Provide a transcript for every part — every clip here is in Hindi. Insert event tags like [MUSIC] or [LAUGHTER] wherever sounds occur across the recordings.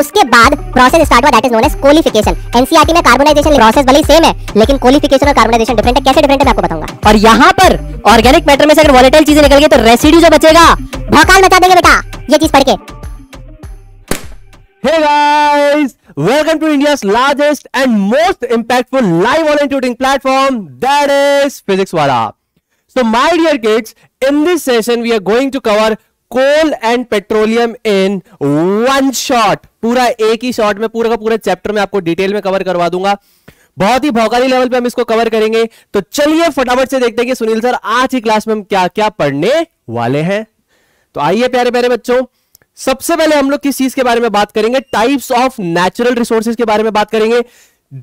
उसके बाद प्रोसेस स्टार्ट हुआ that is known as coalification NCERT में कार्बोनाइजेशन प्रोसेस भले सेम है लेकिन कोलिफिकेशन और कार्बोनाइजेशन डिफरेंट है कैसे डिफरेंट है मैं आपको बताऊंगा और यहाँ पर ऑर्गेनिक मैटर में से अगर वॉलेटाइल चीजें निकल गई तो रेसिड्यू जो बचेगा भोकाल मचा देंगे बेटा ये चीज पढ़ के hey guys welcome to India's largest and most impactful live online tutoring platform that is Physics Wallah so my dear kids in this session we are going to cover coal and petroleum in one shot पूरा एक ही शॉट में पूरा का पूरा चैप्टर में आपको डिटेल में कवर करवा दूंगा बहुत ही भौकाली लेवल पे हम इसको कवर करेंगे तो चलिए फटाफट से देखते हैं कि सुनील सर आज की क्लास में हम क्या क्या पढ़ने वाले हैं तो आइए प्यारे प्यारे बच्चों सबसे पहले हम लोग किस चीज के बारे में बात करेंगे टाइप्स ऑफ नेचुरल रिसोर्सेज के बारे में बात करेंगे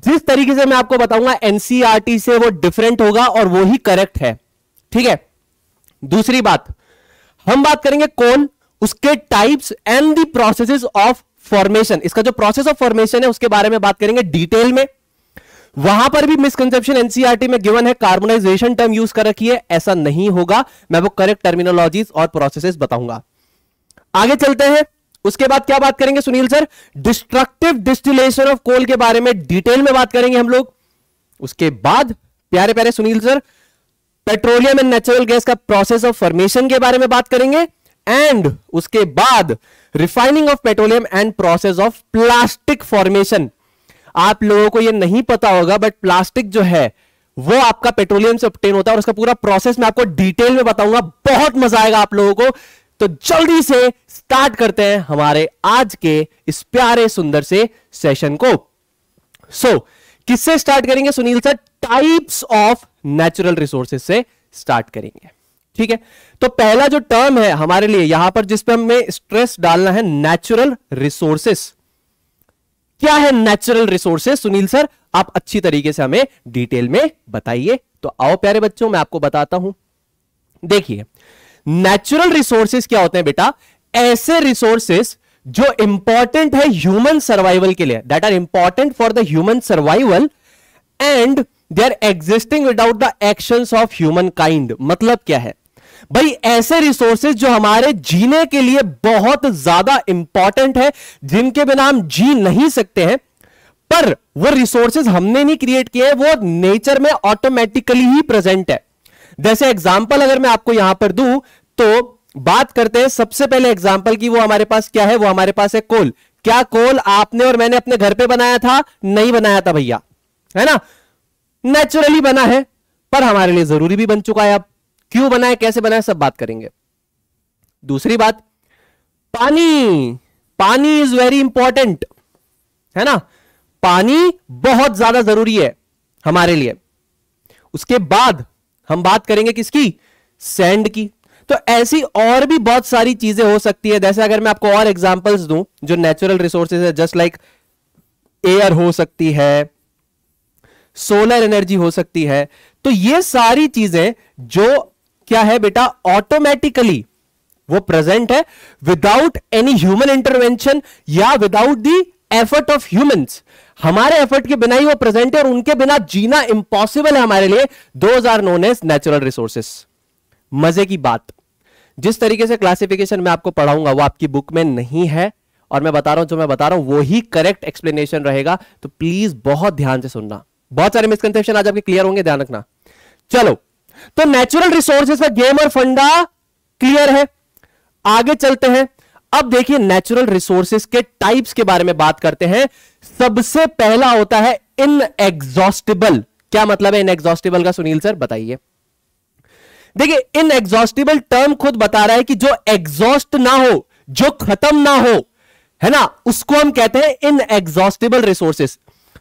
जिस तरीके से मैं आपको बताऊंगा एनसीआरटी e से वो डिफरेंट होगा और वो ही करेक्ट है ठीक है दूसरी बात हम बात करेंगे कौन उसके types and the process of formation इसका जो प्रोसेस ऑफ फॉर्मेशन है उसके बारे में बात करेंगे डिटेल में वहां पर भी मिसकंसेप्शन एनसीआरटी e में गिवन है कार्बोनाइजेशन टर्म यूज कर रखी है ऐसा नहीं होगा मैं वो करेक्ट टर्मिनोलॉजीज और प्रोसेसेस बताऊंगा आगे चलते हैं उसके बाद क्या बात करेंगे Sunil sir destructive distillation of coal के बारे में डिटेल में बात करेंगे हम लोग उसके बाद प्यारे प्यारे Sunil sir petroleum and natural gas का प्रोसेस ऑफ फॉर्मेशन के बारे में बात करेंगे एंड उसके बाद refining of petroleum and process of plastic formation आप लोगों को यह नहीं पता होगा बट प्लास्टिक जो है वो आपका पेट्रोलियम से ऑप्टेन होता है और उसका पूरा प्रोसेस मैं आपको डिटेल में बताऊंगा बहुत मजा आएगा आप लोगों को तो जल्दी से स्टार्ट करते हैं हमारे आज के इस प्यारे सुंदर से सेशन को सो so, किससे स्टार्ट करेंगे Sunil sir types of natural resources से स्टार्ट करेंगे ठीक है तो पहला जो टर्म है हमारे लिए यहां पर जिस पर हमें स्ट्रेस डालना है नेचुरल रिसोर्सेस क्या है नेचुरल रिसोर्सेस सुनील सर आप अच्छी तरीके से हमें डिटेल में बताइए तो आओ प्यारे बच्चों मैं आपको बताता हूं देखिए नेचुरल रिसोर्सेस क्या होते हैं बेटा ऐसे रिसोर्सेस जो इंपॉर्टेंट है ह्यूमन सर्वाइवल के लिए that are important for the human survival and they are existing without the action of human kind मतलब क्या है भाई ऐसे रिसोर्सेज जो हमारे जीने के लिए बहुत ज्यादा इंपॉर्टेंट है जिनके बिना हम जी नहीं सकते हैं पर वो रिसोर्सेज हमने नहीं क्रिएट किए वो नेचर में ऑटोमेटिकली ही प्रेजेंट है जैसे एग्जाम्पल अगर मैं आपको यहां पर दू तो बात करते हैं सबसे पहले एग्जाम्पल की वो हमारे पास क्या है वो हमारे पास है कोल क्या कोल आपने और मैंने अपने घर पे बनाया था नहीं बनाया था भैया है ना नेचुरली बना है पर हमारे लिए जरूरी भी बन चुका है अब क्यों बना है कैसे बना है सब बात करेंगे दूसरी बात पानी पानी इज वेरी इंपॉर्टेंट है ना पानी बहुत ज्यादा जरूरी है हमारे लिए उसके बाद हम बात करेंगे किसकी सैंड की तो ऐसी और भी बहुत सारी चीजें हो सकती है जैसे अगर मैं आपको और एग्जांपल्स दूं जो नेचुरल रिसोर्सेज है जस्ट लाइक एयर हो सकती है सोलर एनर्जी हो सकती है तो ये सारी चीजें जो क्या है बेटा ऑटोमेटिकली वो प्रेजेंट है विदाउट एनी ह्यूमन इंटरवेंशन या without the effort of humans हमारे एफर्ट के बिना ही वो प्रेजेंट है और उनके बिना जीना इंपॉसिबल है हमारे लिए those are known as natural resources मजे की बात जिस तरीके से क्लासिफिकेशन मैं आपको पढ़ाऊंगा वो आपकी बुक में नहीं है और मैं बता रहा हूं जो मैं बता रहा हूं वो ही करेक्ट एक्सप्लेनेशन रहेगा तो प्लीज बहुत ध्यान से सुनना बहुत सारे मिसकनसेप्शन आज आपके क्लियर होंगे ध्यान रखना चलो तो नेचुरल रिसोर्सेज का गेम और फंडा क्लियर है आगे चलते हैं अब देखिए नेचुरल रिसोर्सेज के टाइप्स के बारे में बात करते हैं सबसे पहला होता है एग्जॉस्टिबल क्या मतलब है एग्जॉस्टिबल का सुनील सर बताइए देखिए एग्जॉस्टिबल टर्म खुद बता रहा है कि जो एग्जॉस्ट ना हो जो खत्म ना हो है ना उसको हम कहते हैं exhaustible resources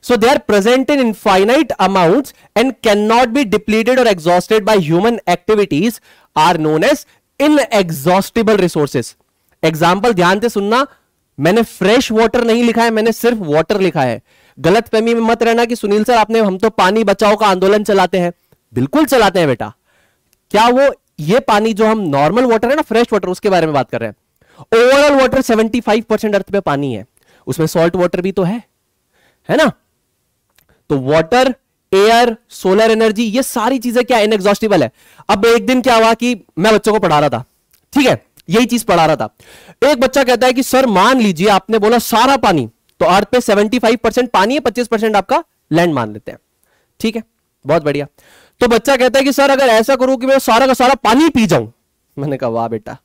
So they are infinite amount and can not be depleted और exhausted by by activities are known as in inexhaustible resources. Example ध्यान से सुनना मैंने फ्रेश वाटर नहीं लिखा है मैंने सिर्फ वॉटर लिखा है गलत फहमी में मत रहना कि सुनील सर आपने हम तो पानी बचाओ का आंदोलन चलाते हैं बिल्कुल चलाते हैं बेटा क्या वो ये पानी जो हम नॉर्मल वाटर है ना फ्रेश वॉटर उसके बारे में बात कर रहे हैं overall water seventy five percent earth में पानी है उसमें सॉल्ट वॉटर भी तो है है ना तो वाटर एयर सोलर एनर्जी ये सारी चीजें क्या इनएग्जॉस्टिबल है अब एक दिन क्या हुआ कि मैं बच्चों को पढ़ा रहा था ठीक है यही चीज पढ़ा रहा था एक बच्चा कहता है कि सर मान लीजिए आपने बोला सारा पानी तो अर्थ पे 75 परसेंट पानी है 25 परसेंट आपका लैंड मान लेते हैं ठीक है बहुत बढ़िया तो बच्चा कहता है कि सर अगर ऐसा करूं कि मैं सारा का सारा पानी पी जाऊं मैंने कहा वाह बेटा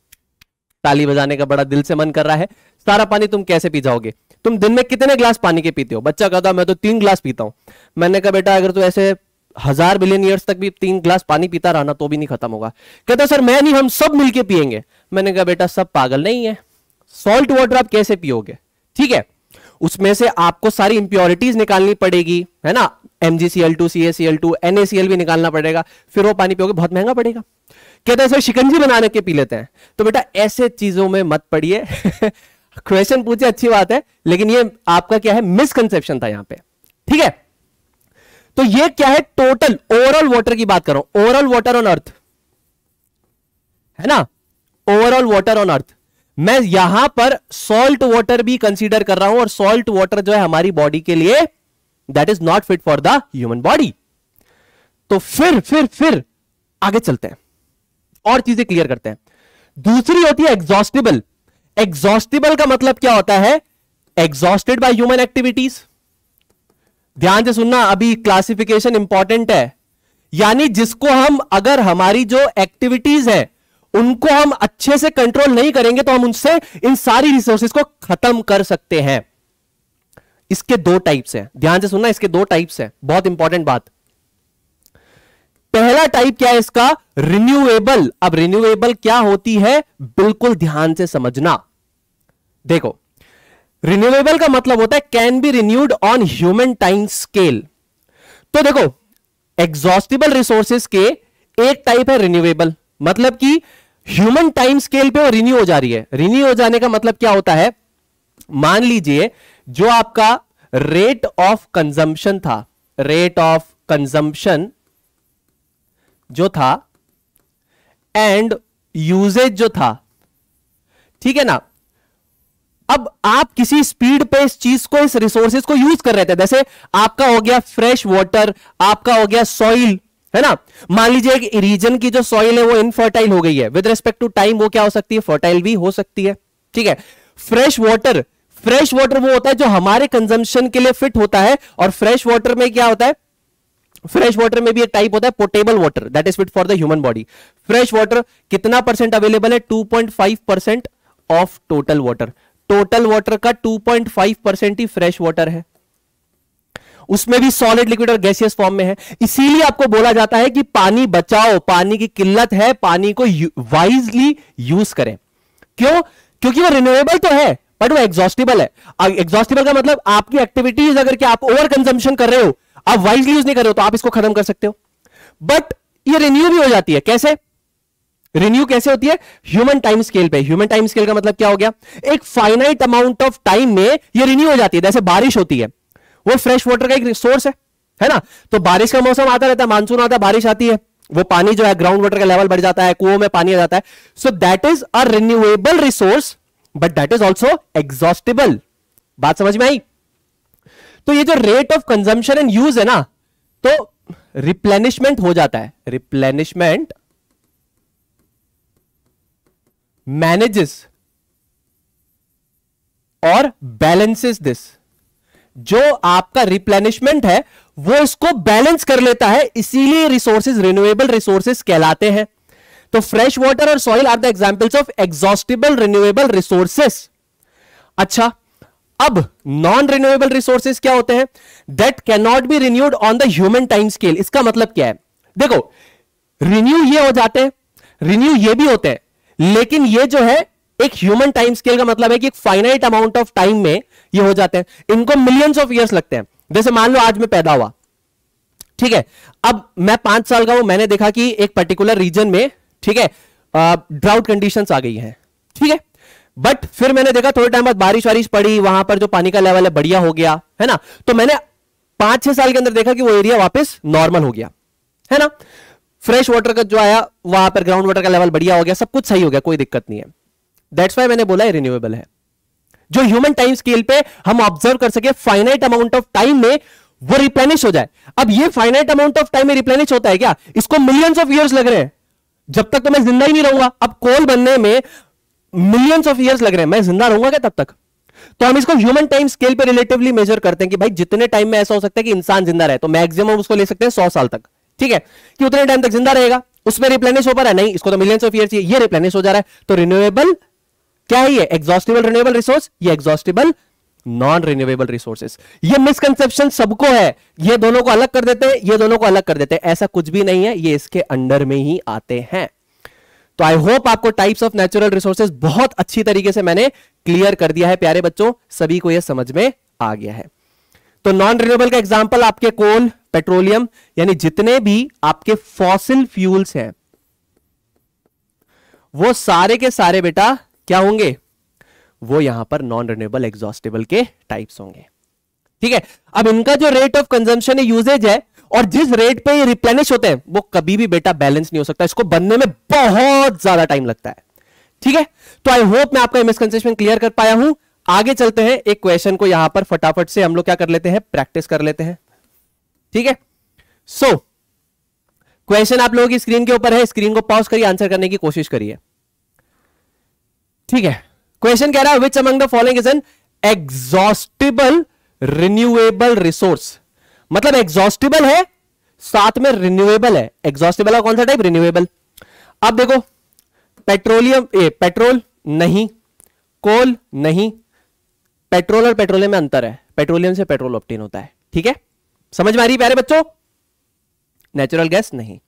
ताली बजाने का बड़ा दिल से मन कर रहा है सारा पानी तुम कैसे पी जाओगे तुम दिन में कितने ग्लास पानी के पीते हो बच्चा कहता मैं तो तीन ग्लास पीता हूं मैंने कहा बेटा अगर तो ऐसे हजार बिलियन ईयर्स तक भी तीन ग्लास पानी पीता रहना तो भी नहीं खत्म होगा कहता सर मैं नहीं हम सब मिलके पियेंगे मैंने कहा बेटा सब पागल नहीं है सॉल्ट वाटर आप कैसे पियोगे ठीक है उसमें से आपको सारी इंप्योरिटीज निकालनी पड़ेगी है ना MGCL two C ACL two NACL भी निकालना पड़ेगा फिर वो पानी पियोगे बहुत महंगा पड़ेगा कहते हैं सर शिकंजी बनाने के पी लेते हैं तो बेटा ऐसे चीजों में मत पड़िए [LAUGHS] क्वेश्चन पूछे अच्छी बात है लेकिन ये आपका क्या है मिसकंसेप्शन था यहां पे ठीक है तो ये क्या है टोटल ओवरऑल वाटर की बात करो ओवरऑल वाटर ऑन अर्थ है ना ओवरऑल वाटर ऑन अर्थ मैं यहां पर सॉल्ट वाटर भी कंसीडर कर रहा हूं और सॉल्ट वाटर जो है हमारी बॉडी के लिए that is not fit for the human body तो फिर फिर फिर आगे चलते हैं और चीजें क्लियर करते हैं दूसरी होती है एग्जॉस्टेबल एग्जॉस्टिबल का मतलब क्या होता है एग्जॉस्टेड बाय ह्यूमन एक्टिविटीज ध्यान से सुनना अभी क्लासिफिकेशन इंपॉर्टेंट है यानी जिसको हम अगर हमारी जो एक्टिविटीज है उनको हम अच्छे से कंट्रोल नहीं करेंगे तो हम उनसे इन सारी रिसोर्सेज को खत्म कर सकते हैं इसके दो टाइप्स हैं ध्यान से सुनना इसके दो टाइप्स हैं बहुत इंपॉर्टेंट बात पहला टाइप क्या है इसका रिन्यूएबल अब रिन्यूएबल क्या होती है बिल्कुल ध्यान से समझना देखो रिन्यूएबल का मतलब होता है can be renewed on human time scale तो देखो एग्जॉस्टिबल रिसोर्सेस के एक टाइप है रिन्यूएबल मतलब कि ह्यूमन टाइम स्केल पे वो रिन्यू हो जा रही है रिन्यू हो जाने का मतलब क्या होता है मान लीजिए जो आपका रेट ऑफ कंजम्पशन था रेट ऑफ कंजम्पशन जो था एंड यूजेज जो था ठीक है ना अब आप किसी स्पीड पे इस चीज को इस रिसोर्सेज को यूज कर रहे थे जैसे आपका हो गया फ्रेश वाटर आपका हो गया सॉइल है ना मान लीजिए एक रीजन की जो सॉइल है वो इनफर्टाइल हो गई है विद रेस्पेक्ट टू टाइम वो क्या हो सकती है फर्टाइल भी हो सकती है ठीक है फ्रेश वाटर फ्रेश वाटर वो होता है जो हमारे कंजम्पशन के लिए फिट होता है और फ्रेश वाटर में क्या होता है फ्रेश वाटर में भी एक टाइप होता है portable water that is fit for the human body fresh water कितना परसेंट अवेलेबल है 2.5 percent of total water total water का 2.5 परसेंट ही फ्रेश वाटर है उसमें भी सॉलिड लिक्विड और गैसियस फॉर्म में है इसीलिए आपको बोला जाता है कि पानी बचाओ पानी की किल्लत है पानी को वाइजली यूज करें क्यों क्योंकि वो रिन्यूएबल तो है बट वो एग्जॉस्टिबल है एग्जॉस्टिबल का मतलब आपकी एक्टिविटीज अगर कि आप ओवर कंजम्पशन कर रहे हो आप वाइल्ड यूज नहीं कर रहे हो तो आप इसको खत्म कर सकते हो बट ये रिन्यू भी हो जाती है कैसे रिन्यू कैसे होती है ह्यूमन टाइम स्केल पे ह्यूमन टाइम स्केल का मतलब क्या हो गया एक फाइनाइट अमाउंट ऑफ टाइम में ये रिन्यू हो जाती है जैसे बारिश होती है वो फ्रेश वाटर का एक सोर्स है है ना तो बारिश का मौसम आता रहता है मानसून आता है बारिश आती है वो पानी जो है ग्राउंड वाटर का लेवल बढ़ जाता है कुओं में पानी आ जाता है so that is a renewable resource but that is also exhaustible बात समझ में आई तो ये जो rate of consumption and use है ना तो रिप्लेनिशमेंट हो जाता है रिप्लेनिशमेंट मैनेजेस और बैलेंसेस दिस जो आपका रिप्लेनिशमेंट है वो इसको बैलेंस कर लेता है इसीलिए रिसोर्सेज रिन्यूएबल रिसोर्सेज कहलाते हैं तो फ्रेश वाटर और soil are the examples of exhaustible renewable resources अच्छा अब नॉन रिन्यूएबल रिसोर्सेज क्या होते हैं that can not be renewed on the human time scale इसका मतलब क्या है देखो रिन्यू ये हो जाते हैं रिन्यू ये भी होते हैं लेकिन ये जो है एक ह्यूमन टाइम स्केल का मतलब है कि एक फाइनाइट अमाउंट ऑफ टाइम में ये हो जाते हैं इनको मिलियंस ऑफ इयर्स लगते हैं जैसे मान लो आज मैं पैदा हुआ ठीक है अब मैं पांच साल का हूं मैंने देखा कि एक पर्टिकुलर रीजन में ठीक है ड्राउट कंडीशंस आ गई हैं ठीक है बट फिर मैंने देखा थोड़े टाइम बाद बारिश वारिश पड़ी वहां पर जो पानी का लेवल है बढ़िया हो गया है ना तो मैंने पांच छह साल के अंदर देखा कि वो एरिया वापस नॉर्मल हो गया है ना फ्रेश वाटर का जो आया वहां पर ग्राउंड वाटर का लेवल बढ़िया हो गया सब कुछ सही हो गया कोई दिक्कत नहीं है दैट्स वाई मैंने बोला रिन्यूएबल है जो ह्यूमन टाइम स्केल पे हम ऑब्जर्व कर सके फाइनाइट अमाउंट ऑफ टाइम में वो रिप्लेनिश हो जाए अब ये फाइनाइट अमाउंट ऑफ टाइम में रिप्लेनिश होता है क्या इसको मिलियंस ऑफ ईयर्स लग रहे हैं जब तक तो मैं जिंदा ही नहीं रहूंगा अब कोल बनने में मिलियंस ऑफ ईयर्स लग रहे हैं मैं जिंदा रहूंगा क्या तब तक तो हम इसको ह्यूमन टाइम स्केल पे रिलेटिवली मेजर करते हैं कि भाई जितने टाइम में ऐसा हो सकता है कि इंसान जिंदा रहे तो मैक्सिमम उसको ले सकते हैं सौ साल तक ठीक है कि उतने टाइम तक जिंदा रहेगा उसमें रिप्लेनिश हो पा रहा है नहीं इसको तो मिलियंस ऑफ ईयर ये रिप्लेनिश हो जा रहा है तो रिन्यूएबल क्या है ये एग्जॉस्टिबल रिन्यूएबल रिसोर्स ये एग्जॉस्टिबल नॉन रिन्यूएबल रिसोर्सेस ये मिसकंसेप्शन सबको है ये दोनों को अलग कर देते हैं ये दोनों को अलग कर देते हैं ऐसा कुछ भी नहीं है ये इसके अंडर में ही आते हैं तो आई होप आपको टाइप्स ऑफ नेचुरल रिसोर्सेज बहुत अच्छी तरीके से मैंने क्लियर कर दिया है प्यारे बच्चों सभी को यह समझ में आ गया है तो नॉन रिन्यूएबल का एग्जाम्पल आपके कोल पेट्रोलियम यानी जितने भी आपके फॉसिल फ्यूल्स हैं वो सारे के सारे बेटा क्या होंगे वो यहां पर नॉन रिन्यूएबल एग्जॉस्टेबल के टाइप्स होंगे ठीक है अब इनका जो रेट ऑफ कंजम्पशन यूजेज है और जिस रेट पे ये रिप्लेनिश होते हैं वो कभी भी बेटा बैलेंस नहीं हो सकता इसको बनने में बहुत ज्यादा टाइम लगता है ठीक है तो आई होप मैं आपका मिसकंसेप्शन क्लियर कर पाया हूं आगे चलते हैं एक क्वेश्चन को यहां पर फटाफट से हम लोग क्या कर लेते हैं प्रैक्टिस कर लेते हैं ठीक है सो क्वेश्चन आप लोगों की स्क्रीन के ऊपर है स्क्रीन को पॉज करिए आंसर करने की कोशिश करिए ठीक है क्वेश्चन कह रहा है which among the following is an exhaustible renewable resource मतलब एग्जॉस्टिबल है साथ में रिन्यूएबल है एग्जॉस्टिबल का कौन सा टाइप रिन्यूएबल अब देखो पेट्रोलियम ए पेट्रोल नहीं कोल नहीं पेट्रोल और पेट्रोलियम में अंतर है पेट्रोलियम से पेट्रोल ऑप्टेन होता है ठीक है समझ में आ रही प्यारे बच्चों नेचुरल गैस नहीं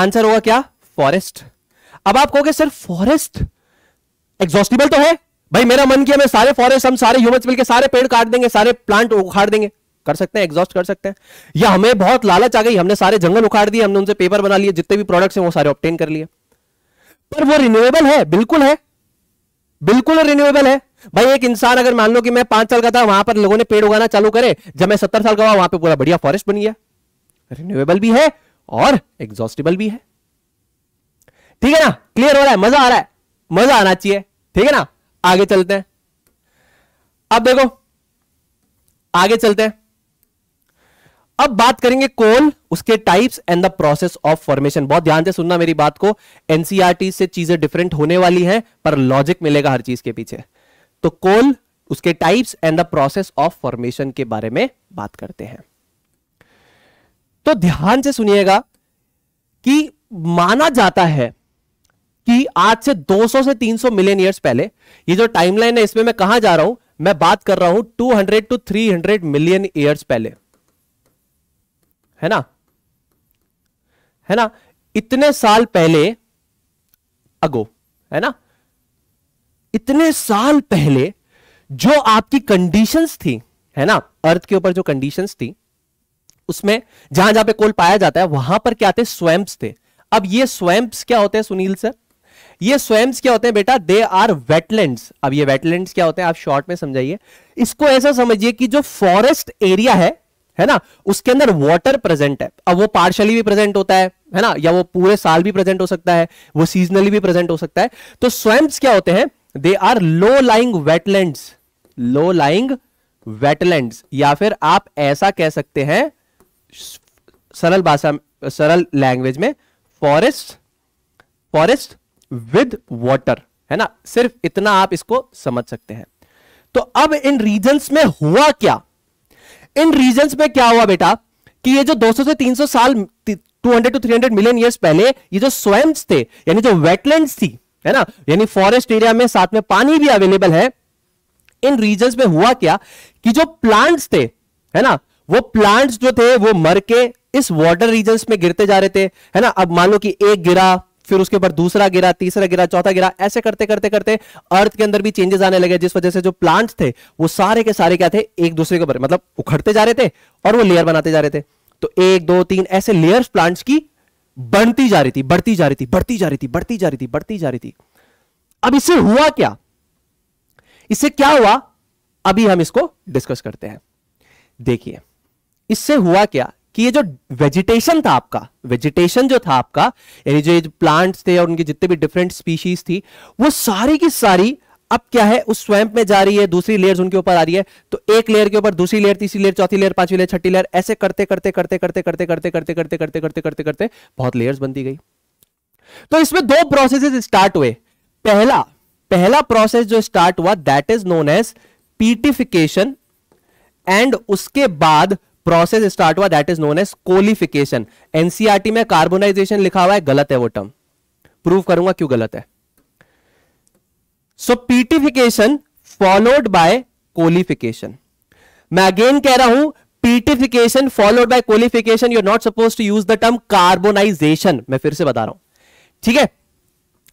आंसर होगा क्या फॉरेस्ट अब आप कहोगे सर फॉरेस्ट एग्जॉस्टिबल तो है भाई मेरा मन किया मैं सारे फॉरेस्ट हम सारे ह्यूमन मिलकर सारे पेड़ काट देंगे सारे प्लांट उखाड़ देंगे कर सकते हैं एग्जॉस्ट कर सकते हैं या हमें बहुत लालच आ गई हमने सारे जंगल उखाड़ दिए हमने उनसे पेपर बना लिए जितने भी प्रोडक्ट्स हैं वो सारे ऑप्टेन कर लिए पर वो रिन्यूएबल है बिल्कुल है बिल्कुल रिन्यूएबल है भाई एक इंसान अगर मान लो कि मैं पांच साल का था वहां पर लोगों ने पेड़ उगाना चालू करे जब मैं सत्तर साल का हुआ वहां पर पूरा बढ़िया फॉरेस्ट बन गया रिन्यूएबल भी है और एग्जॉस्टेबल भी है ठीक है ना क्लियर हो रहा है मजा आ रहा है मजा आना चाहिए ठीक है ना आगे चलते हैं अब देखो आगे चलते हैं अब बात करेंगे कोल उसके types and the process of formation बहुत ध्यान से सुनना मेरी बात को एनसीआरटी e से चीजें डिफरेंट होने वाली हैं पर लॉजिक मिलेगा हर चीज के पीछे तो कोल उसके types and the process of formation के बारे में बात करते हैं तो ध्यान से सुनिएगा कि माना जाता है कि आज से 200 से 300 मिलियन ईयर्स पहले ये जो टाइमलाइन है इसमें मैं कहां जा रहा हूं मैं बात कर रहा हूं 200 टू 300 मिलियन ईयर्स पहले है ना है ना इतने साल पहले अगो है ना इतने साल पहले जो आपकी कंडीशंस थी है ना अर्थ के ऊपर जो कंडीशंस थी उसमें जहां जहां पे कोल पाया जाता है वहां पर क्या थे स्वैम्प्स थे अब ये स्वैम्प्स क्या होते हैं सुनील सर ये स्वयं क्या होते हैं बेटा दे आर वेटलैंड्स अब ये वेटलैंड्स क्या होते हैं आप शॉर्ट में समझाइए इसको ऐसा समझिए कि जो फॉरेस्ट एरिया है है ना उसके अंदर वाटर प्रेजेंट है अब वो पार्शली भी प्रेजेंट होता है है ना या वो पूरे साल भी प्रेजेंट हो सकता है वो सीजनली भी प्रेजेंट हो सकता है तो स्वयं क्या होते हैं they are low lying wetland low lying wetland या फिर आप ऐसा कह सकते हैं सरल भाषा सरल लैंग्वेज में फॉरेस्ट फॉरेस्ट विद वाटर है ना सिर्फ इतना आप इसको समझ सकते हैं तो अब इन रीजन में हुआ क्या इन रीजन में क्या हुआ बेटा कि ये जो 200 से 300 साल 200 टू 300 मिलियन ईयर्स पहले ये जो स्वयं थे यानी जो वेटलैंड थी है ना यानी फॉरेस्ट एरिया में साथ में पानी भी अवेलेबल है इन रीजन में हुआ क्या कि जो प्लांट्स थे है ना वो प्लांट्स जो थे वो मर के इस वाटर रीजन में गिरते जा रहे थे है ना अब मान लो कि एक गिरा फिर उसके ऊपर दूसरा गिरा तीसरा गिरा चौथा गिरा ऐसे करते करते करते अर्थ के अंदर भी चेंजेस आने लगे जिस वजह से जो प्लांट थे वो सारे के सारे क्या थे एक दूसरे के ऊपर मतलब उखड़ते जा रहे थे और वो लेयर बनाते जा रहे थे तो एक दो तीन ऐसे लेयर्स प्लांट्स की बढ़ती जा रही थी बढ़ती जा रही थी बढ़ती जा रही थी बढ़ती जा रही थी बढ़ती जा रही थी अब इससे हुआ क्या इससे क्या हुआ अभी हम इसको डिस्कस करते हैं देखिए इससे हुआ क्या कि ये जो वेजिटेशन था आपका वेजिटेशन जो था आपका यानी जो ये प्लांट्स थे और उनके जितने भी डिफरेंट स्पीशीज थी वो सारी की सारी अब क्या है उस स्वयं में जा रही है दूसरी लेयर्स उनके ऊपर आ रही है तो एक लेयर के ऊपर दूसरी लेयर तीसरी लेयर चौथी लेयर पांचवी लेयर छठी लेयर ऐसे करते करते करते करते करते करते करते करते करते करते करते करते बहुत लेयर्स बनती गई तो इसमें दो प्रोसेसेस स्टार्ट हुए पहला पहला प्रोसेस जो स्टार्ट हुआ that is known as peatification and उसके बाद प्रोसेस स्टार्ट हुआ that is known as coalification NCERT में कार्बोनाइजेशन लिखा हुआ है गलत है वो टर्म प्रूव करूंगा क्यों गलत है सो पीटिफिकेशन फॉलोड बाय कोलिफिकेशन मैं अगेन कह रहा हूं peatification followed by coalification you are not suppose to use the term carbonization मैं फिर से बता रहा हूं ठीक है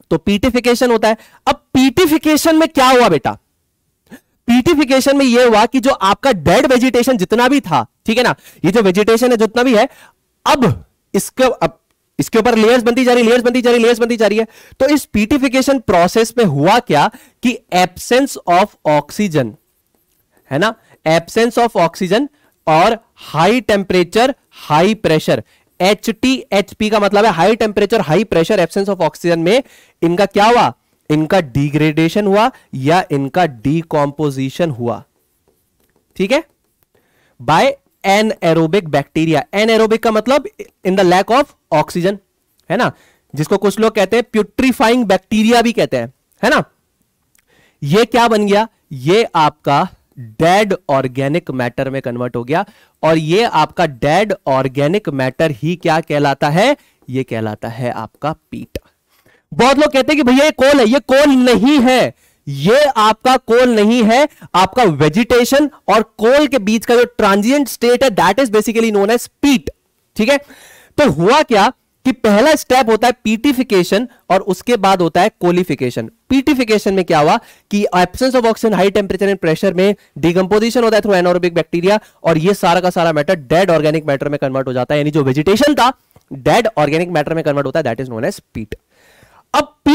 तो पीटिफिकेशन होता है अब पीटिफिकेशन में क्या हुआ बेटा पीटिफिकेशन में यह हुआ कि जो आपका डेड वेजिटेशन जितना भी था ठीक है ना ये जो वेजिटेशन है जितना भी है अब इसके अब इसके ऊपर लेयर्स बनती जा रही लेयर्स बनती जा रही लेयर्स बनती जा रही है तो इस पीटिफिकेशन प्रोसेस में हुआ क्या कि एब्सेंस ऑफ ऑक्सीजन है ना एब्सेंस ऑफ ऑक्सीजन और high temperature high pressure H T H P का मतलब है high temperature high pressure absence of oxygen में इनका क्या हुआ इनका डिग्रेडेशन हुआ या इनका डिकॉम्पोजिशन हुआ ठीक है by anaerobic bacteria aerobic का मतलब in the lack of oxygen है ना जिसको कुछ लोग कहते हैं प्यूट्रीफाइंग बैक्टीरिया भी कहते हैं है ना ये क्या बन गया ये आपका डेड ऑर्गेनिक मैटर में कन्वर्ट हो गया और ये आपका डेड ऑर्गेनिक मैटर ही क्या कहलाता है ये कहलाता है आपका पीट बहुत लोग कहते हैं कि भैया ये कोल है ये कोल नहीं है ये आपका कोल नहीं है आपका वेजिटेशन और कोल के बीच का जो ट्रांजिएंट स्टेट है that is basically known as peat ठीक है तो हुआ क्या कि पहला स्टेप होता है पीटिफिकेशन और उसके बाद होता है कोलिफिकेशन पीटिफिकेशन में क्या हुआ कि absence of oxygen high temperature and pressure में डिकम्पोजिशन होता है थ्रू एनोरोबिक बैक्टीरिया और ये सारा का सारा मैटर डेड ऑर्गेनिक मैटर में कन्वर्ट हो जाता है यानी जो वेजिटेशन था डेड ऑर्गेनिक मैटर में कन्वर्ट होता है that is known as peat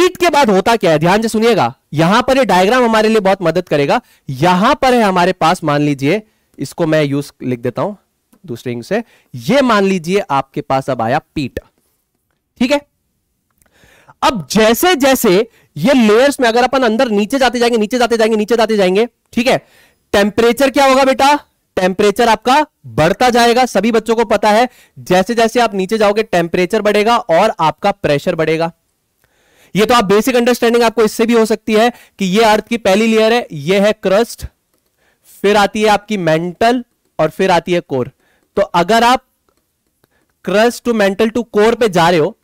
लीड के बाद होता क्या है ध्यान से सुनिएगा यहां पर ये डायग्राम हमारे लिए बहुत मदद करेगा यहां पर है हमारे पास मान लीजिए इसको मैं यूज लिख देता हूं दूसरे इंग से ये मान लीजिए आपके पास अब आया पीट ठीक है अब जैसे जैसे ये लेयर्स में अगर अपन अंदर नीचे जाते जाएंगे नीचे जाते जाएंगे नीचे जाते जाएंगे ठीक है टेम्परेचर क्या होगा बेटा टेम्परेचर आपका बढ़ता जाएगा सभी बच्चों को पता है जैसे जैसे आप नीचे जाओगे टेम्परेचर बढ़ेगा और आपका प्रेशर बढ़ेगा ये तो आप बेसिक अंडरस्टैंडिंग आपको इससे भी हो सकती है कि ये अर्थ की पहली लेयर है ये है क्रस्ट फिर आती है आपकी मेंटल और फिर आती है कोर तो अगर आप crust to mantle to core पे जा रहे हो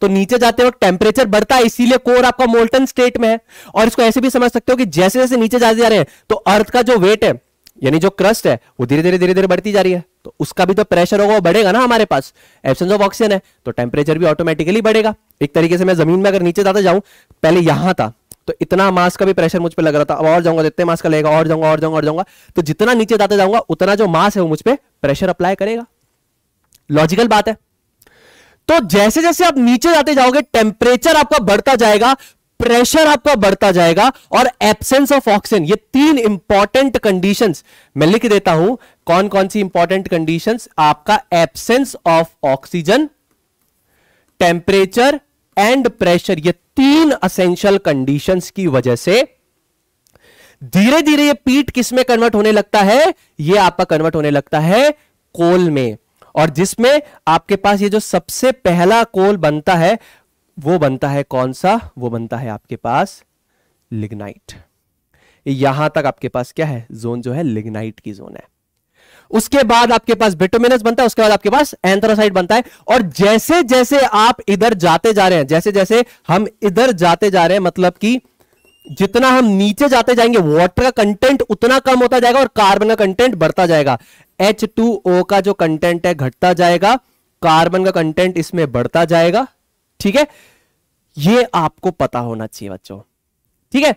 तो नीचे जाते वक्त टेम्परेचर बढ़ता है इसीलिए कोर आपका मोल्टन स्टेट में है और इसको ऐसे भी समझ सकते हो कि जैसे जैसे नीचे जाते जा रहे हैं तो अर्थ का जो वेट है यानी जो क्रस्ट है वो धीरे धीरे धीरे धीरे बढ़ती जा रही है उसका भी तो प्रेशर होगा वो बढ़ेगा ना हमारे पास एब्सेंस ऑफ ऑक्सीजन है तो टेम्परेचर भी ऑटोमेटिकली बढ़ेगा एक तरीके से मैं जमीन में अगर नीचे जाता जाऊं पहले यहां था तो इतना मास का भी प्रेशर मुझ पर लग रहा था अब और जाऊंगा जितने मास का लेगा और जाऊंगा और जाऊंगा और जाऊंगा तो जितना नीचे जाते जाऊंगा उतना जो मास है वो मुझ पर प्रेशर अप्लाई करेगा लॉजिकल बात है तो जैसे जैसे आप नीचे जाते जाओगे टेम्परेचर आपका बढ़ता जाएगा प्रेशर आपका बढ़ता जाएगा और एब्सेंस ऑफ ऑक्सीजन ये तीन इंपॉर्टेंट कंडीशंस मैं लिख देता हूं कौन कौन सी इंपॉर्टेंट कंडीशंस आपका absence of oxygen temperature and pressure ये तीन असेंशियल कंडीशंस की वजह से धीरे धीरे ये पीट किस में कन्वर्ट होने लगता है ये आपका कन्वर्ट होने लगता है कोल में और जिसमें आपके पास ये जो सबसे पहला कोल बनता है वो बनता है कौन सा वो बनता है आपके पास लिग्नाइट यहां तक आपके पास क्या है जोन जो है लिग्नाइट की जोन है उसके बाद आपके पास बिटोमिनस बनता है उसके बाद आपके पास एंथ्रोसाइट बनता है और जैसे जैसे आप इधर जाते जा रहे हैं जैसे जैसे हम इधर जाते जा रहे हैं मतलब कि जितना हम नीचे जाते जाएंगे वाटर का कंटेंट उतना कम होता जाएगा और कार्बन का कंटेंट बढ़ता जाएगा एच टू ओ का जो कंटेंट है घटता जाएगा कार्बन का कंटेंट इसमें बढ़ता जाएगा ठीक है ये आपको पता होना चाहिए बच्चों ठीक है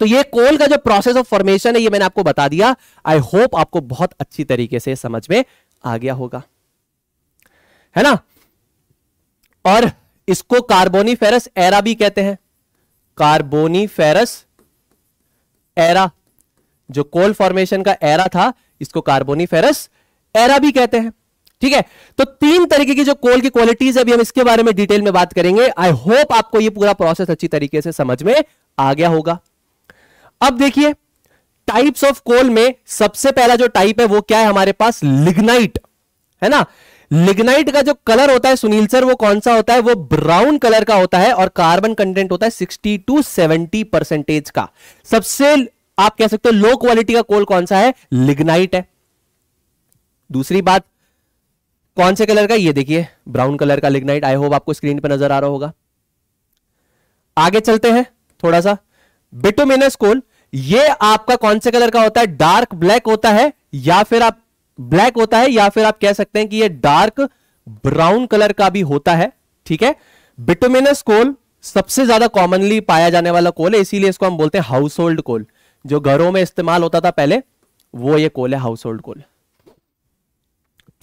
तो ये कोल का जो प्रोसेस ऑफ फॉर्मेशन है ये मैंने आपको बता दिया आई होप आपको बहुत अच्छी तरीके से समझ में आ गया होगा है ना और इसको कार्बोनी फेरस एरा भी कहते हैं कार्बोनी फेरस एरा जो कोल फॉर्मेशन का एरा था इसको कार्बोनी फेरस एरा भी कहते हैं ठीक है तो तीन तरीके की जो कोल की क्वालिटीज है अभी हम इसके बारे में डिटेल में बात करेंगे आई होप आपको ये पूरा प्रोसेस अच्छी तरीके से समझ में आ गया होगा अब देखिए टाइप्स ऑफ कोल में सबसे पहला जो टाइप है वो क्या है हमारे पास लिग्नाइट है ना लिग्नाइट का जो कलर होता है सुनील सर वो कौन सा होता है वो ब्राउन कलर का होता है और कार्बन कंटेंट होता है 60 टू 70 परसेंटेज का सबसे आप कह सकते हो लो क्वालिटी का कोल कौन सा है लिग्नाइट है दूसरी बात कौन से कलर का ये देखिए ब्राउन कलर का लिग्नाइट आई होप आपको स्क्रीन पर नजर आ रहा होगा आगे चलते हैं थोड़ा सा बिटोमिनस कोल ये आपका कौन से कलर का होता है डार्क ब्लैक होता है या फिर आप ब्लैक होता है या फिर आप कह सकते हैं कि ये डार्क ब्राउन कलर का भी होता है ठीक है बिटोमिनस कोल सबसे ज्यादा कॉमनली पाया जाने वाला कोल है इसीलिए इसको हम बोलते हैं हाउस होल्ड कोल जो घरों में इस्तेमाल होता था पहले वो ये कोल है हाउस होल्ड कोल है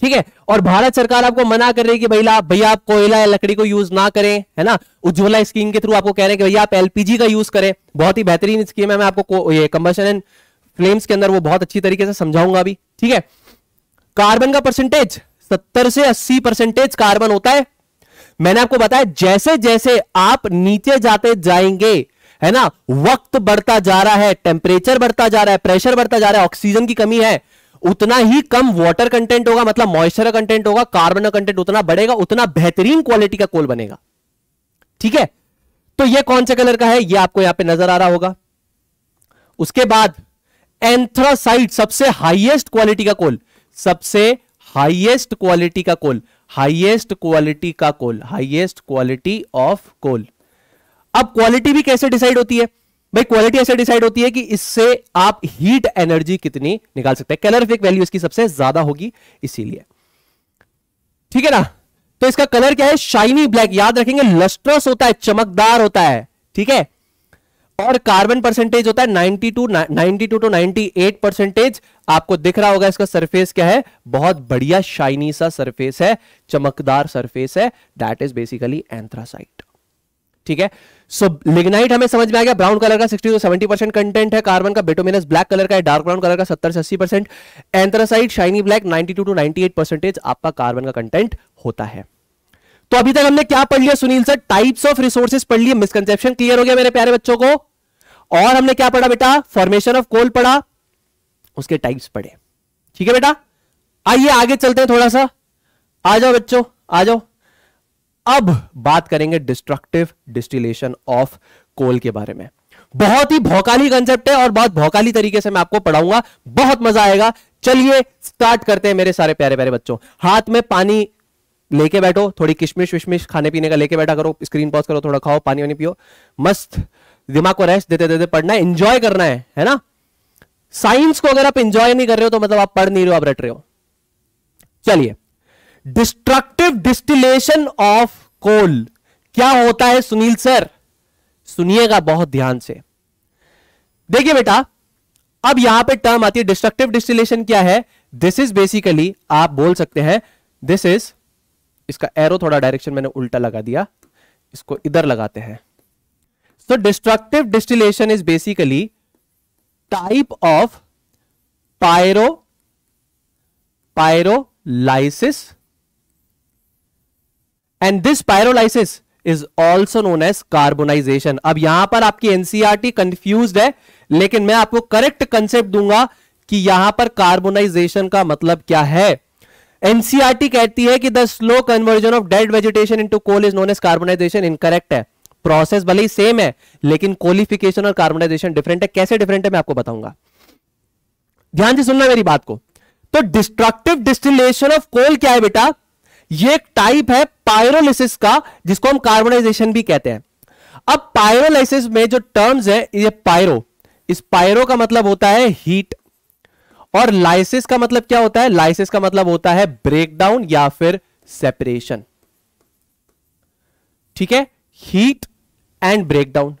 ठीक है और भारत सरकार आपको मना कर रही है कि भैया भैया आप कोयला या लकड़ी को यूज ना करें है ना उज्ज्वला स्कीम के थ्रू आपको कह रहे हैं कि भैया आप एलपीजी का यूज करें बहुत ही बेहतरीन स्कीम है मैं आपको ये कंबशन एंड फ्लेम्स के अंदर वो बहुत अच्छी तरीके से समझाऊंगा अभी ठीक है कार्बन का परसेंटेज सत्तर से अस्सी परसेंटेज कार्बन होता है मैंने आपको बताया जैसे जैसे आप नीचे जाते जाएंगे है ना वक्त बढ़ता जा रहा है टेम्परेचर बढ़ता जा रहा है प्रेशर बढ़ता जा रहा है ऑक्सीजन की कमी है उतना ही कम वाटर कंटेंट होगा मतलब मॉइस्चर कंटेंट होगा कार्बन कंटेंट उतना बढ़ेगा उतना बेहतरीन क्वालिटी का कोल बनेगा ठीक है तो ये कौन से कलर का है ये आपको यहां पे नजर आ रहा होगा उसके बाद एंथ्रोसाइट सबसे हाईएस्ट क्वालिटी का कोल सबसे हाईएस्ट क्वालिटी का कोल हाईएस्ट क्वालिटी का coal highest quality of coal अब क्वालिटी भी कैसे डिसाइड होती है भाई क्वालिटी ऐसे डिसाइड होती है कि इससे आप हीट एनर्जी कितनी निकाल सकते हैं कैलोरिफिक वैल्यू इसकी सबसे ज्यादा होगी इसीलिए ठीक है ना तो इसका कलर क्या है शाइनी ब्लैक याद रखेंगे लस्ट्रस होता है चमकदार होता है ठीक है और कार्बन परसेंटेज होता है 92 टू 92 टू 98 परसेंटेज आपको दिख रहा होगा इसका सरफेस क्या है बहुत बढ़िया शाइनी सा सरफेस है चमकदार सरफेस है दैट इज बेसिकली एंथ्रासाइट ठीक है सो लिग्नाइट हमें समझ में आ गया ब्राउन कलर का 60 टू 70 परसेंट कंटेंट है कार्बन का बेटोमिनस ब्लैक कलर का है डार्क ब्राउन कलर का 70 से 80 परसेंट anthracite shiny black 92 to 98 percentage आपका कार्बन का कंटेंट होता है तो अभी तक हमने क्या पढ़ लिया Sunil sir types of resources पढ़ लिया मिसकंसेप्शन क्लियर हो गया मेरे प्यारे बच्चों को और हमने क्या पढ़ा बेटा फॉर्मेशन ऑफ कोल पढ़ा उसके टाइप्स पढ़े ठीक है बेटा आइए आगे चलते हैं थोड़ा सा आ जाओ बच्चों आ जाओ अब बात करेंगे डिस्ट्रक्टिव डिस्टिलेशन ऑफ कोल के बारे में बहुत ही भौकाली कंसेप्ट है और बहुत भौकाली तरीके से मैं आपको पढ़ाऊंगा बहुत मजा आएगा चलिए स्टार्ट करते हैं मेरे सारे प्यारे प्यारे बच्चों हाथ में पानी लेके बैठो थोड़ी किशमिश विशमिश खाने पीने का लेके बैठा करो स्क्रीन पॉज करो थोड़ा खाओ पानी वानी पियो मस्त दिमाग को रेस्ट देते देते पढ़ना है एंजॉय करना है है ना साइंस को अगर आप एंजॉय नहीं कर रहे हो तो मतलब आप पढ़ नहीं रहे हो आप रट रहे हो चलिए destructive distillation of coal क्या होता है सुनील सर सुनिएगा बहुत ध्यान से देखिए बेटा अब यहां पे टर्म आती है डिस्ट्रक्टिव डिस्टिलेशन क्या है दिस इज बेसिकली आप बोल सकते हैं दिस इज इसका एरो थोड़ा डायरेक्शन मैंने उल्टा लगा दिया इसको इधर लगाते हैं so destructive distillation is basically type of pyro pyrolysis and this pyrolysis is also known as carbonization अब यहां पर आपकी एनसीआरटी कंफ्यूज e है लेकिन मैं आपको करेक्ट कंसेप्ट दूंगा कि यहां पर कार्बोनाइजेशन का मतलब क्या है एनसीआरटी e कहती है कि the slow conversion of dead vegetation into coal is known as carbonization incorrect है प्रोसेस भले ही सेम है लेकिन क्वालिफिकेशन और कार्बोनाइजेशन डिफरेंट है कैसे डिफरेंट है मैं आपको बताऊंगा ध्यान से सुनना मेरी बात को तो डिस्ट्रक्टिव डिस्टिलेशन ऑफ कोल क्या है बेटा ये एक टाइप है पायरोलिसिस का जिसको हम कार्बोनाइजेशन भी कहते हैं अब पायरोलाइसिस में जो टर्म्स है ये पायरो इस पायरो का मतलब होता है हीट और लाइसिस का मतलब क्या होता है लाइसिस का मतलब होता है ब्रेकडाउन या फिर सेपरेशन ठीक है हीट एंड ब्रेकडाउन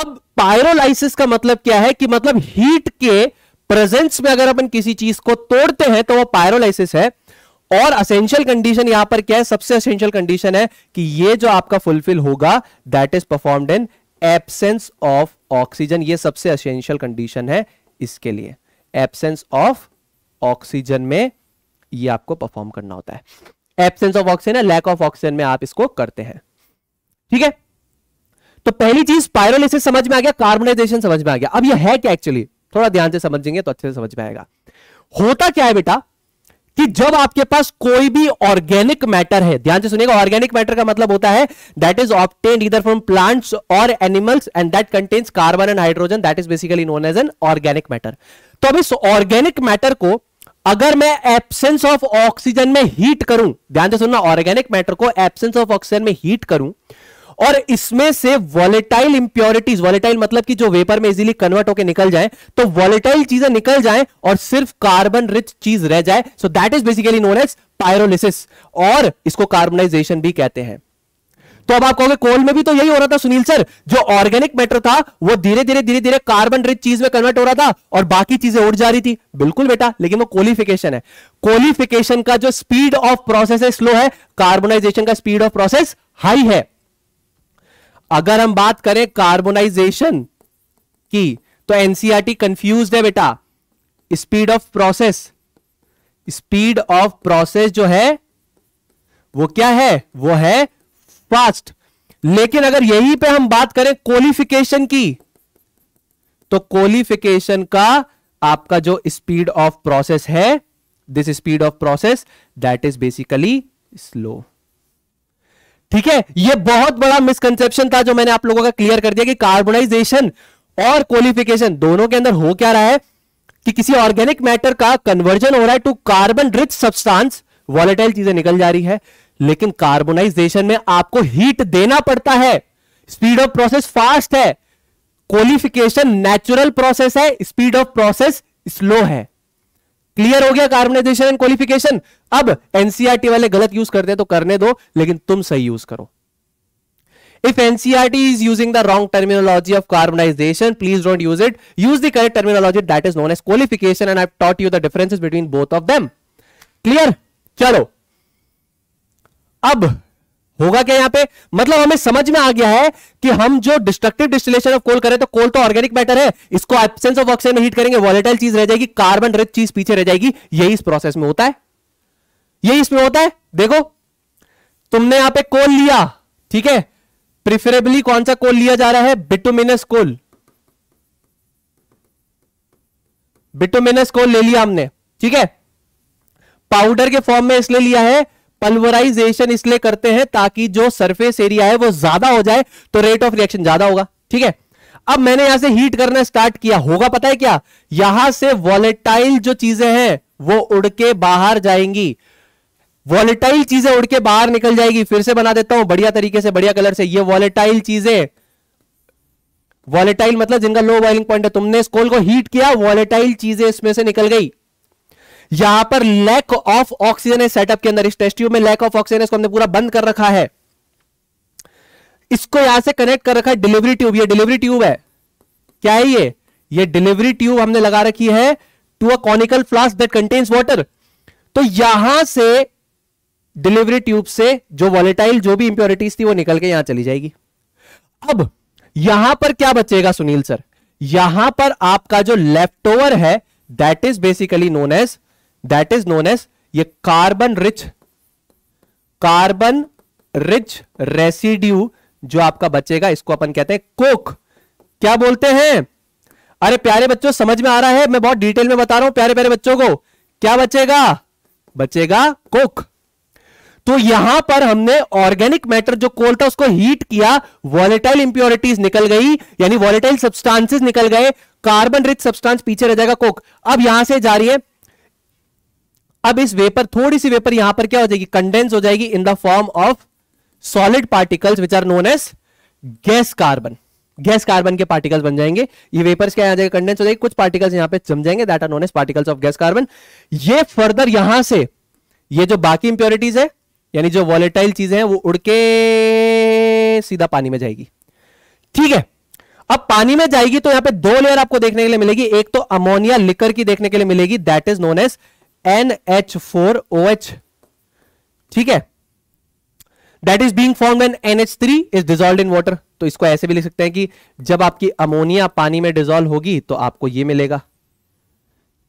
अब पायरोलाइसिस का मतलब क्या है कि मतलब हीट के प्रेजेंस में अगर अपन किसी चीज को तोड़ते हैं तो वो पायरोलाइसिस है और असेंशियल कंडीशन यहां पर क्या है सबसे असेंशियल कंडीशन है कि ये जो आपका फुलफिल होगा that is performed in absence of oxygen ये सबसे असेंशियल कंडीशन है इसके लिए एबसेंस ऑफ ऑक्सीजन में ये आपको परफॉर्म करना होता है एबसेंस ऑफ ऑक्सीजन है लैक ऑफ ऑक्सीजन में आप इसको करते हैं ठीक है तो पहली चीज पायरोलिसिस समझ में आ गया कार्बोनाइजेशन समझ में आ गया अब यह है क्या एक्चुअली थोड़ा ध्यान से समझेंगे तो अच्छे से समझ में आएगा होता क्या है बेटा कि जब आपके पास कोई भी ऑर्गेनिक मैटर है ध्यान से सुनिएगा ऑर्गेनिक मैटर का मतलब होता है दैट इज ऑप्टेन इधर फ्रॉम प्लांट्स और animals and that contains carbon and hydrogen that is basically known as an organic matter तो अब इस ऑर्गेनिक मैटर को अगर मैं एब्सेंस ऑफ ऑक्सीजन में हीट करूं ध्यान से सुनना ऑर्गेनिक मैटर को एब्सेंस ऑफ ऑक्सीजन में हीट करूं और इसमें से वॉलेटाइल इंप्योरिटीज वॉलेटाइल मतलब कि जो वेपर में इजीली कन्वर्ट होकर निकल जाए तो वॉलेटाइल चीजें निकल जाए और सिर्फ कार्बन रिच चीज रह जाए so that is basically known as pyrolysis और इसको कार्बनाइजेशन भी कहते हैं तो अब आप कहोगे कोल में भी तो यही हो रहा था सुनील सर जो ऑर्गेनिक मैटर था वो धीरे धीरे धीरे धीरे कार्बन रिच चीज में कन्वर्ट हो रहा था और बाकी चीजें उड़ जा रही थी बिल्कुल बेटा लेकिन वो कोलिफिकेशन है कोलिफिकेशन का जो स्पीड ऑफ प्रोसेस है स्लो है कार्बोनाइजेशन का स्पीड ऑफ प्रोसेस हाई है अगर हम बात करें कार्बोनाइजेशन की तो एनसीआरटी कंफ्यूज e है बेटा speed of process speed of process जो है वो क्या है वो है फास्ट लेकिन अगर यहीं पे हम बात करें क्वालिफिकेशन की तो क्वालिफिकेशन का आपका जो स्पीड ऑफ प्रोसेस है this speed of process that is basically slow ठीक है ये बहुत बड़ा मिसकंसेप्शन था जो मैंने आप लोगों का क्लियर कर दिया कि कार्बोनाइजेशन और क्वालिफिकेशन दोनों के अंदर हो क्या रहा है कि किसी ऑर्गेनिक मैटर का कन्वर्जन हो रहा है to carbon rich substance volatile चीजें निकल जा रही है लेकिन कार्बोनाइजेशन में आपको हीट देना पड़ता है स्पीड ऑफ प्रोसेस फास्ट है क्वालिफिकेशन नेचुरल प्रोसेस है स्पीड ऑफ प्रोसेस स्लो है क्लियर हो गया कार्बोनाइजेशन एंड क्वालिफिकेशन अब एनसीआरटी e वाले गलत यूज करते हैं तो करने दो लेकिन तुम सही यूज करो if NCERT is using the wrong terminology of carbonization please don't use it use the correct terminology that is known as qualification and I taught you the differences between both of them clear चलो अब होगा क्या यहाँ पे मतलब हमें समझ में आ गया है कि हम जो डिस्ट्रक्टिव डिस्टिलेशन ऑफ कोल करें तो कोल तो ऑर्गेनिक मैटर है इसको एब्सेंस ऑफ ऑक्सीजन हीट करेंगे वॉलेटाइल चीज रह जाएगी कार्बन रिच चीज पीछे रह जाएगी यही इस प्रोसेस में होता है यही इसमें होता है देखो तुमने यहां पे कोल लिया ठीक है प्रिफरेबली कौन सा कोल लिया जा रहा है बिटुमिनस कोल बिटुमिनस कोल ले लिया हमने ठीक है पाउडर के फॉर्म में इसलिए लिया है पल्वराइजेशन इसलिए करते हैं ताकि जो सरफेस एरिया है वो ज्यादा हो जाए तो रेट ऑफ रिएक्शन ज्यादा होगा ठीक है अब मैंने यहां से हीट करना स्टार्ट किया होगा पता है क्या यहां से वॉलेटाइल जो चीजें हैं वो उड़ के बाहर जाएंगी वॉलेटाइल चीजें उड़ के बाहर निकल जाएगी फिर से बना देता हूं बढ़िया तरीके से बढ़िया कलर से ये वॉलेटाइल चीजें वॉलेटाइल मतलब जिनका लो बॉइलिंग पॉइंट है तुमने इस कोल को हीट किया वॉलेटाइल चीजें इसमें से निकल गई यहां पर लैक ऑफ ऑक्सीजन है सेटअप के अंदर इस टेस्ट ट्यूब में लैक ऑफ ऑक्सीजन इसको हमने पूरा बंद कर रखा है इसको यहां से कनेक्ट कर रखा है डिलीवरी ट्यूब ये डिलीवरी ट्यूब है क्या है ये ये डिलीवरी ट्यूब हमने लगा रखी है to a conical flask that contains water तो यहां से डिलीवरी ट्यूब से जो वॉलेटाइल जो भी इंप्योरिटीज थी वो निकल के यहां चली जाएगी अब यहां पर क्या बचेगा सुनील सर यहां पर आपका जो लेफ्ट ओवर है that is basically known as that is known as ये carbon rich carbon rich residue जो आपका बचेगा इसको अपन कहते हैं कोक क्या बोलते हैं अरे प्यारे बच्चों समझ में आ रहा है मैं बहुत डिटेल में बता रहा हूं प्यारे प्यारे बच्चों को क्या बचेगा बचेगा कोक तो यहां पर हमने ऑर्गेनिक मैटर जो कोल था उसको हीट किया वॉलेटाइल इंप्योरिटीज निकल गई यानी वॉलेटाइल सब्सटांसिस निकल गए कार्बन रिच सब्सटांस पीछे रह जाएगा कोक अब यहां से जा रही है अब इस वेपर थोड़ी सी वेपर यहां पर क्या हो जाएगी कंडेंस हो जाएगी in the form of solid particles which are known as gas carbon gas carbon के पार्टिकल्स बन जाएंगे ये वेपर्स क्या आ जाएगा कंडेंस हो जाएगी कुछ पार्टिकल्स यहां पे जम जाएंगे that are known as particles of gas carbon ये फर्दर यहां से ये जो बाकी इंप्योरिटीज है यानी जो वॉलेटाइल चीजें हैं वो उड़ के सीधा पानी में जाएगी ठीक है अब पानी में जाएगी तो यहां पे दो लेयर आपको देखने के लिए मिलेगी एक तो अमोनिया लिकर की देखने के लिए मिलेगी that is known as an H four O H ठीक है that is being form an N H three is dissolve in water तो इसको ऐसे भी लिख सकते हैं कि जब आपकी अमोनिया पानी में डिजोल्व होगी तो आपको यह मिलेगा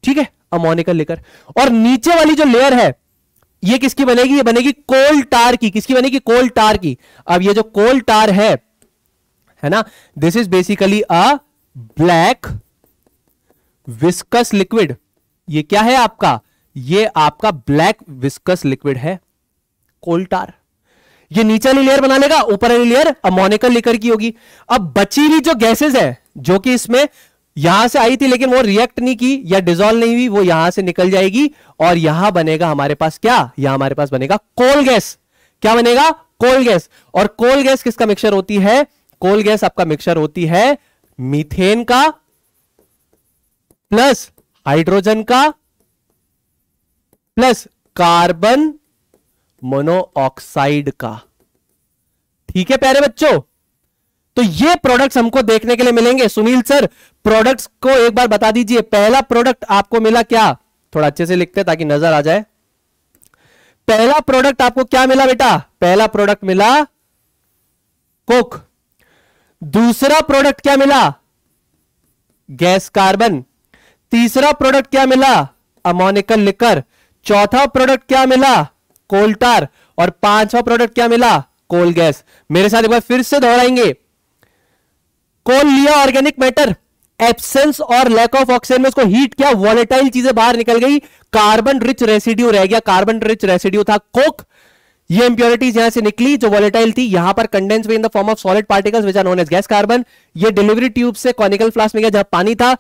ठीक है अमोनिकल लेकर और नीचे वाली जो लेयर है ये किसकी बनेगी ये बनेगी कोल टार की किसकी बनेगी कोल टार की अब ये जो कोल टार है है ना this is basically a black viscous liquid ये क्या है आपका ये आपका ब्लैक विस्कस लिक्विड है कोल्टार ये नीचे वाली लेयर बना लेगा ऊपर वाली लेयर अमोनिकल लिकर की होगी अब बची हुई जो गैसेज है जो कि इसमें यहां से आई थी लेकिन वो रिएक्ट नहीं की या डिजोल्व नहीं हुई वो यहां से निकल जाएगी और यहां बनेगा हमारे पास क्या यहां हमारे पास बनेगा कोल गैस क्या बनेगा कोल गैस और कोल गैस किसका मिक्सर होती है कोल गैस आपका मिक्सर होती है मीथेन का प्लस हाइड्रोजन का प्लस कार्बन मोनोऑक्साइड का ठीक है प्यारे बच्चों तो ये प्रोडक्ट्स हमको देखने के लिए मिलेंगे सुनील सर प्रोडक्ट्स को एक बार बता दीजिए पहला प्रोडक्ट आपको मिला क्या थोड़ा अच्छे से लिखते ताकि नजर आ जाए पहला प्रोडक्ट आपको क्या मिला बेटा पहला प्रोडक्ट मिला कोक दूसरा प्रोडक्ट क्या मिला गैस कार्बन तीसरा प्रोडक्ट क्या मिला अमोनिकल लिकर चौथा प्रोडक्ट क्या मिला कोल्टार और पांचवा प्रोडक्ट क्या मिला कोल गैस मेरे साथ एक बार फिर से दोहराएंगे कोल लिया ऑर्गेनिक मैटर एब्सेंस और लैक ऑफ ऑक्सीजन में उसको हीट किया वॉलेटाइल चीजें बाहर निकल गई कार्बन रिच रेसिड्यू रह गया कार्बन रिच रेसिड्यू था कोक ये इंप्योरिटीज यहां से निकली जो वॉलेटाइल थी यहां पर condense in the form of solid particles which are known as gas carbon ये डिलीवरी ट्यूब से कॉनिकल फ्लास्क में गया जहां पानी था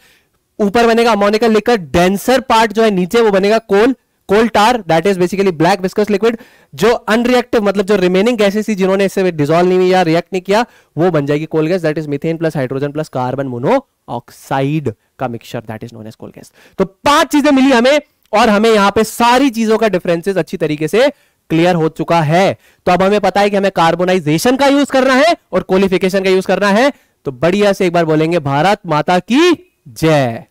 ऊपर बनेगा अमोनिकल लेकर डेंसर पार्ट जो है नीचे वो बनेगा coal coal tar that is basically black viscous liquid जो अनरिएक्टिव मतलब जो रिमेनिंग गैसेस थी जिन्होंने इससे डिजोल्व नहीं किया रिएक्ट नहीं किया वो बन जाएगी coal gas that is methane plus hydrogen plus carbon monoxide का mixture that is known as coal gas तो पांच चीजें मिली हमें और हमें यहां पे सारी चीजों का डिफरेंसेस अच्छी तरीके से क्लियर हो चुका है तो अब हमें पता है कि हमें कार्बोनाइजेशन का यूज करना है और कोलिफिकेशन का यूज करना है तो बढ़िया से एक बार बोलेंगे भारत माता की जय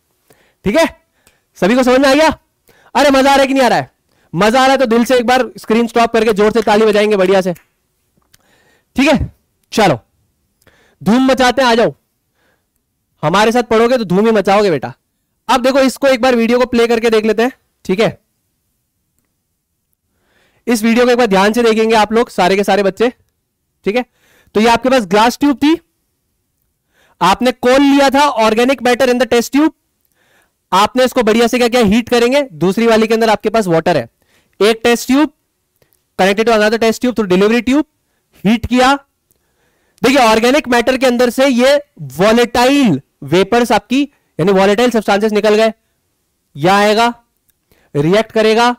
ठीक है सभी को समझ में आ गया अरे मजा आ रहा है कि नहीं आ रहा है मजा आ रहा है तो दिल से एक बार स्क्रीन स्टॉप करके जोर से ताली बजाएंगे बढ़िया से ठीक है चलो धूम मचाते हैं आ जाओ हमारे साथ पढ़ोगे तो धूम ही मचाओगे बेटा अब देखो इसको एक बार वीडियो को प्ले करके देख लेते हैं ठीक है इस वीडियो को एक बार ध्यान से देखेंगे आप लोग सारे के सारे बच्चे ठीक है तो ये आपके पास ग्लास ट्यूब थी आपने कोल लिया था organic matter in the test tube आपने इसको बढ़िया से क्या क्या हीट करेंगे दूसरी वाली के अंदर आपके पास वाटर है एक test tube connected to another test tube through delivery tube heat किया देखिए ऑर्गेनिक मैटर के अंदर से ये वॉलेटाइल वेपर्स आपकी यानी वॉलेटाइल सब्सटेंसेस निकल गए या आएगा रिएक्ट करेगा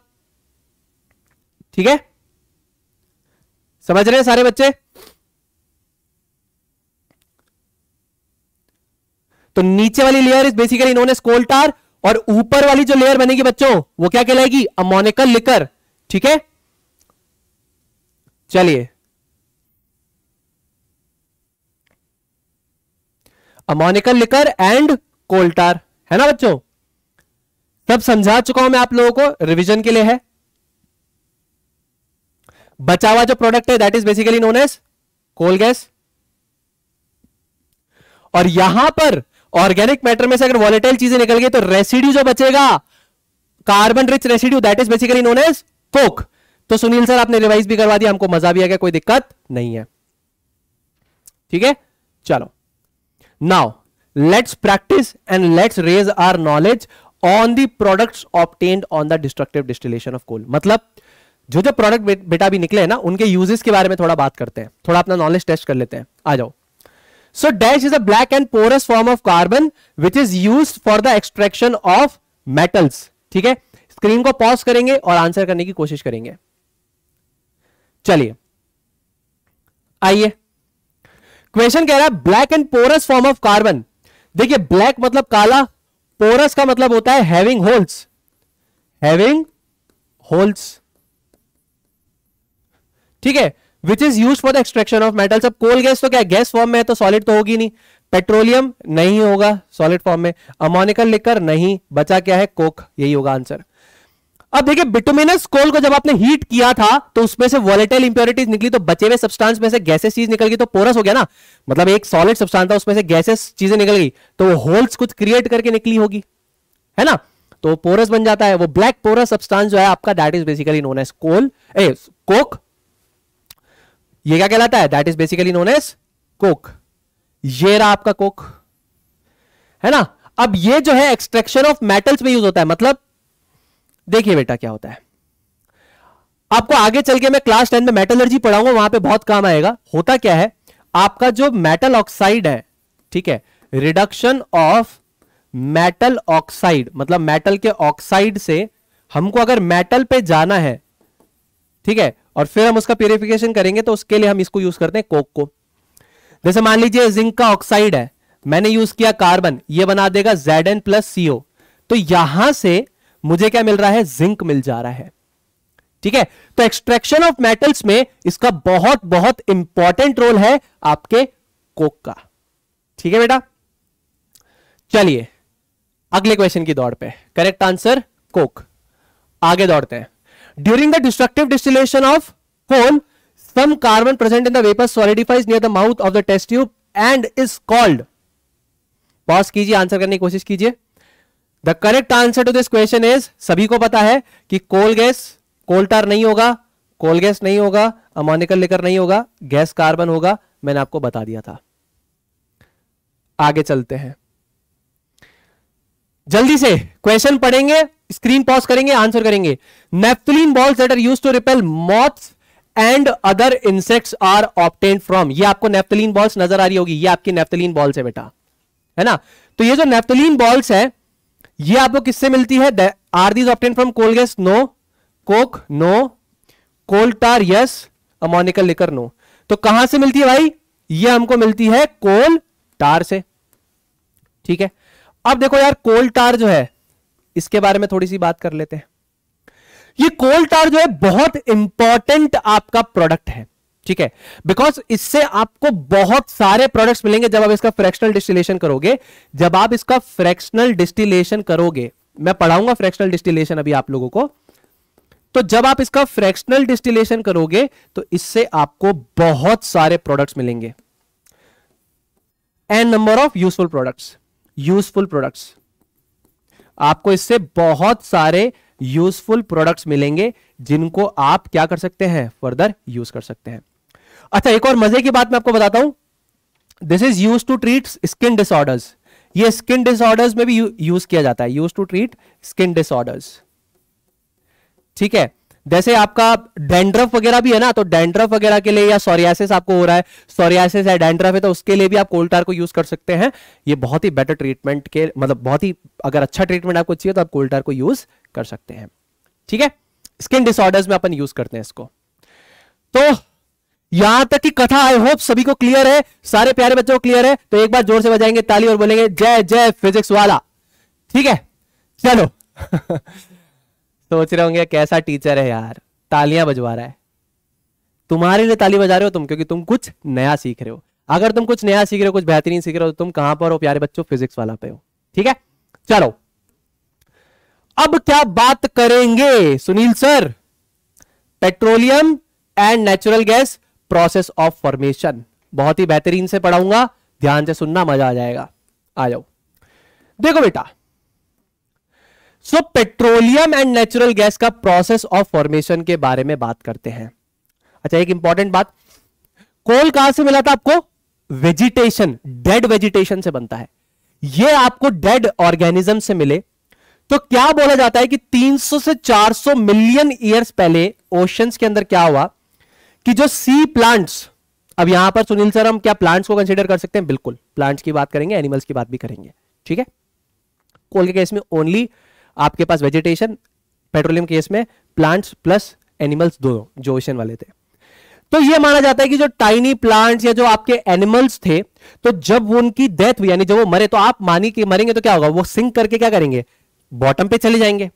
ठीक है समझ रहे हैं सारे बच्चे तो नीचे वाली layer is basically known as coal tar और ऊपर वाली जो लेयर बनेगी बच्चों वो क्या कहलाएगी अमोनिकल लिकर ठीक है चलिए अमोनिकल लिकर एंड कोल्टार है ना बच्चों सब समझा चुका हूं मैं आप लोगों को रिवीजन के लिए है बचा हुआ जो प्रोडक्ट है that is basically known as coal gas और यहां पर ऑर्गेनिक मैटर में से अगर वॉलेटाइल चीजें निकल गई तो रेसिड्यू जो बचेगा carbon rich residue that is basically known as coke तो सुनील सर आपने रिवाइज भी करवा दिया हमको मजा भी आ गया कोई दिक्कत नहीं है ठीक है चलो now let's practice and let's raise our knowledge on the products obtained on the destructive distillation of coal मतलब जो जो प्रोडक्ट बेटा भी निकले हैं ना उनके यूजेस के बारे में थोड़ा बात करते हैं थोड़ा अपना नॉलेज टेस्ट कर लेते हैं आ जाओ So dash is a black and porous form of carbon which is used for the extraction of metals. ठीक है स्क्रीन को पॉज करेंगे और आंसर करने की कोशिश करेंगे चलिए आइए क्वेश्चन कह रहा है black and porous form of carbon देखिए ब्लैक मतलब काला पोरस का मतलब होता है हैविंग होल्स हैविंग होल्स ठीक है which is use for the extraction of metals अब कोल गैस तो क्या गैस फॉर्म में है तो सॉलिड तो होगी नहीं पेट्रोलियम नहीं होगा सॉलिड फॉर्म में अमोनिकल लिकर नहीं बचा क्या है कोक यही होगा आंसर अब देखिए बिटुमिनस कोल को जब आपने हीट किया था तो उसमें से वॉलेटाइल इंप्योरिटीज निकली तो बचे हुए सब्सटेंस में से गैसेस चीज निकल गई तो पोरस हो गया ना मतलब एक सॉलिड सब्सटेंस था उसमें से गैसेस चीजें निकल गई तो वो होल्स कुछ क्रिएट करके निकली होगी है ना तो पोरस बन जाता है वो ब्लैक पोरस सब्सटेंस जो है आपका that is basically known as coal a coke ये क्या कहलाता है that is basically known as coke ये रहा आपका कोक है ना अब ये जो है एक्सट्रैक्शन ऑफ मेटल्स में यूज होता है मतलब देखिए बेटा क्या होता है आपको आगे चल के मैं क्लास टेन में मेटलर्जी पढ़ाऊंगा वहां पे बहुत काम आएगा होता क्या है आपका जो मेटल ऑक्साइड है ठीक है रिडक्शन ऑफ मेटल ऑक्साइड मतलब मेटल के ऑक्साइड से हमको अगर मेटल पे जाना है ठीक है और फिर हम उसका प्योरिफिकेशन करेंगे तो उसके लिए हम इसको यूज करते हैं कोक को जैसे मान लीजिए जिंक का ऑक्साइड है मैंने यूज किया कार्बन ये बना देगा जेड एन प्लस सीओ तो यहां से मुझे क्या मिल रहा है जिंक मिल जा रहा है ठीक है तो एक्सट्रैक्शन ऑफ मेटल्स में इसका बहुत बहुत इंपॉर्टेंट रोल है आपके कोक का ठीक है बेटा चलिए अगले क्वेश्चन की दौड़ पे करेक्ट आंसर कोक आगे दौड़ते हैं during the destructive distillation of coal some carbon present in the vapor solidifies near the mouth of the test tube and is called pause कीजिए आंसर करने की कोशिश कीजिए the correct answer to this question is सभी को पता है कि कोल गैस कोल्टार नहीं होगा कोल गैस नहीं होगा अमोनिकल लेकर नहीं होगा गैस कार्बन होगा मैंने आपको बता दिया था आगे चलते हैं जल्दी से क्वेश्चन पढ़ेंगे स्क्रीन पॉज करेंगे आंसर करेंगे naphthalene balls that are use to repel moths and other insects are obtain from ये आपको नेफ्थलीन बॉल्स नजर आ रही होगी ये आपकी नेफ्थलीन बॉल्स है बेटा है ना तो ये जो नेफ्थलीन बॉल्स है ये आपको किससे मिलती है are these obtain from coal gas no coke no coal tar yes ammoniacal liquor no तो कहां से मिलती है भाई ये हमको मिलती है कोल टार से ठीक है अब देखो यार कोल टार जो है इसके बारे में थोड़ी सी बात कर लेते हैं ये कोल टार जो है बहुत इंपॉर्टेंट आपका प्रोडक्ट है ठीक है बिकॉज इससे आपको बहुत सारे प्रोडक्ट्स मिलेंगे जब आप इसका फ्रैक्शनल डिस्टिलेशन करोगे जब आप इसका फ्रैक्शनल डिस्टिलेशन करोगे मैं पढ़ाऊंगा फ्रैक्शनल डिस्टिलेशन अभी आप लोगों को तो जब आप इसका फ्रैक्शनल डिस्टिलेशन करोगे तो इससे आपको बहुत सारे प्रोडक्ट्स मिलेंगे and number of useful products useful products आपको इससे बहुत सारे यूजफुल प्रोडक्ट्स मिलेंगे जिनको आप क्या कर सकते हैं फर्दर यूज कर सकते हैं अच्छा एक और मजे की बात मैं आपको बताता हूं this is use to treat skin disorders ये स्किन डिसऑर्डर्स में भी यूज किया जाता है use to treat skin disorders ठीक है जैसे आपका डेंड्रफ वगैरह भी है ना तो डेंड्रफ वगैरह के लिए या सोरियासिस आपको हो रहा है सोरियासिस है डेंड्रफ है तो उसके लिए भी आप कोल्टार को यूज कर सकते हैं ये बहुत ही बेटर ट्रीटमेंट के मतलब बहुत ही अगर अच्छा ट्रीटमेंट आपको चाहिए तो आप कोल्टार को यूज कर सकते हैं ठीक है स्किन डिसऑर्डर्स में अपन यूज करते हैं इसको तो यहां तक की कथा आई होप सभी को क्लियर है सारे प्यारे बच्चों को क्लियर है तो एक बार जोर से बजाएंगे ताली और बोलेंगे जय जय फिजिक्स वाला ठीक है चलो [LAUGHS] सोच रहे होंगे कैसा टीचर है यार तालियां बजवा रहा है तुम्हारे लिए ताली बजा रहे हो तुम क्योंकि तुम कुछ नया सीख रहे हो अगर तुम कुछ नया सीख रहे हो कुछ बेहतरीन सीख रहे हो तो तुम कहां पर हो प्यारे बच्चों फिजिक्स वाला पे हो ठीक है चलो अब क्या बात करेंगे Sunil sir petroleum and natural gas process of formation बहुत ही बेहतरीन से पढ़ाऊंगा ध्यान से सुनना मजा आ जाएगा आ जाओ देखो बेटा so petroleum and natural gas का प्रोसेस ऑफ फॉर्मेशन के बारे में बात करते हैं अच्छा एक इंपॉर्टेंट बात कोल कहां से मिला था आपको वेजिटेशन डेड वेजिटेशन से बनता है ये आपको डेड ऑर्गेनिज्म से मिले तो क्या बोला जाता है कि 300 से 400 मिलियन ईयर्स पहले ओशंस के अंदर क्या हुआ कि जो सी प्लांट्स अब यहां पर सुनील सर हम क्या प्लांट्स को कंसिडर कर सकते हैं बिल्कुल प्लांट्स की बात करेंगे एनिमल्स की बात भी करेंगे ठीक है कोल के केस में ओनली आपके पास वेजिटेशन पेट्रोलियम केस में प्लांट्स प्लस एनिमल्स दोनों जो ओशन वाले थे तो यह माना जाता है कि जो टाइनी प्लांट्स या जो आपके एनिमल्स थे तो जब वो उनकी डेथ हुई यानी जब वो मरे तो आप मानी कि मरेंगे तो क्या होगा वो सिंक करके क्या करेंगे बॉटम पे चले जाएंगे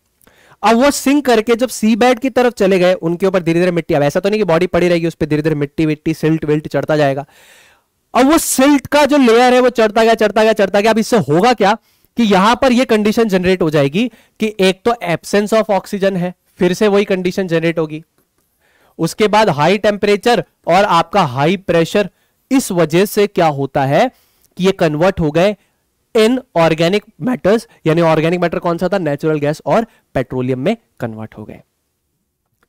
अब वो सिंक करके जब सी बेड की तरफ चले गए उनके ऊपर धीरे धीरे मिट्टी अब ऐसा तो नहीं कि बॉडी पड़ी रहेगी उस पर धीरे धीरे मिट्टी विट्टी सिल्ट विल्ट चढ़ता जाएगा अब वो सिल्ट का जो लेयर है वो चढ़ता गया चढ़ता गया चढ़ता गया अब इससे होगा क्या कि यहां पर यह कंडीशन जनरेट हो जाएगी कि एक तो एब्सेंस ऑफ ऑक्सीजन है फिर से वही कंडीशन जनरेट होगी उसके बाद हाई टेम्परेचर और आपका हाई प्रेशर इस वजह से क्या होता है कि ये कन्वर्ट हो गए इन ऑर्गेनिक मैटर्स यानी ऑर्गेनिक मैटर कौन सा था नेचुरल गैस और पेट्रोलियम में कन्वर्ट हो गए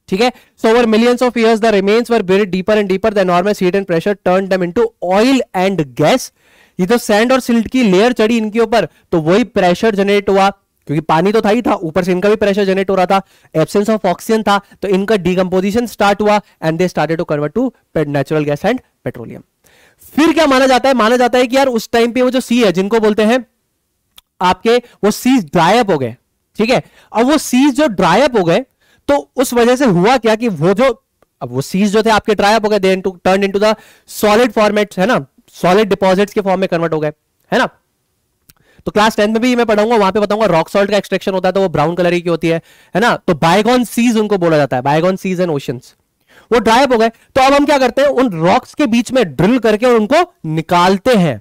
ठीक है so over millions of years the remains were built deeper and deeper the normal heat and pressure turn them into oil and gas ये तो सैंड और सिल्ट की लेयर चढ़ी इनके ऊपर तो वही प्रेशर जनरेट हुआ क्योंकि पानी तो था ही था ऊपर से इनका भी प्रेशर जनरेट हो रहा था एब्सेंस ऑफ ऑक्सीजन था तो इनका डीकम्पोजिशन स्टार्ट हुआ and they started to convert to natural gas and petroleum फिर क्या माना जाता है माना जाता है कि यार उस टाइम पे वो जो सी है जिनको बोलते हैं आपके वो सीज ड्राइप हो गए ठीक है अब वो सी जो ड्राइप हो गए तो उस वजह से हुआ क्या कि वो जो अब वो सीज जो थे आपके ड्राइप हो गए then to turn into the solid format है ना सॉलिड डिपॉजिट्स के फॉर्म में कन्वर्ट हो गए है ना तो क्लास टेंथ में भी मैं पढ़ाऊंगा वहां पे बताऊंगा रॉक सॉल्ट का एक्सट्रैक्शन होता है तो वो ब्राउन कलर की होती है है ना तो बायगॉन सीज उनको बोला जाता है बायगॉन सीज एंड ओशंस वो ड्राई हो गए तो अब हम क्या करते हैं उन रॉक्स के बीच में ड्रिल करके और उनको निकालते हैं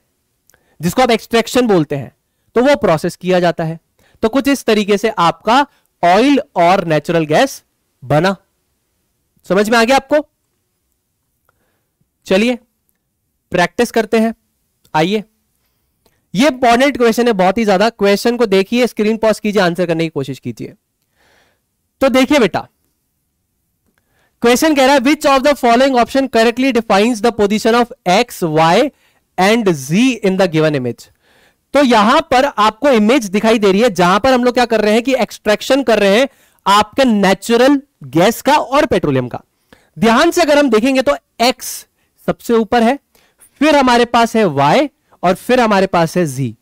जिसको आप एक्सट्रैक्शन बोलते हैं तो वो प्रोसेस किया जाता है तो कुछ इस तरीके से आपका ऑयल और नेचुरल गैस बना समझ में आ गया आपको चलिए प्रैक्टिस करते हैं आइए ये इंपॉर्टेंट क्वेश्चन है बहुत ही ज्यादा क्वेश्चन को देखिए स्क्रीन पॉज कीजिए आंसर करने की कोशिश कीजिए तो देखिए बेटा क्वेश्चन कह रहा है which of the following option correctly defines the position of X Y and Z in the given image तो यहां पर आपको इमेज दिखाई दे रही है जहां पर हम लोग क्या कर रहे हैं कि एक्सट्रैक्शन कर रहे हैं आपके नेचुरल गैस का और पेट्रोलियम का ध्यान से अगर हम देखेंगे तो एक्स सबसे ऊपर है फिर हमारे पास है वाई और फिर हमारे पास है जी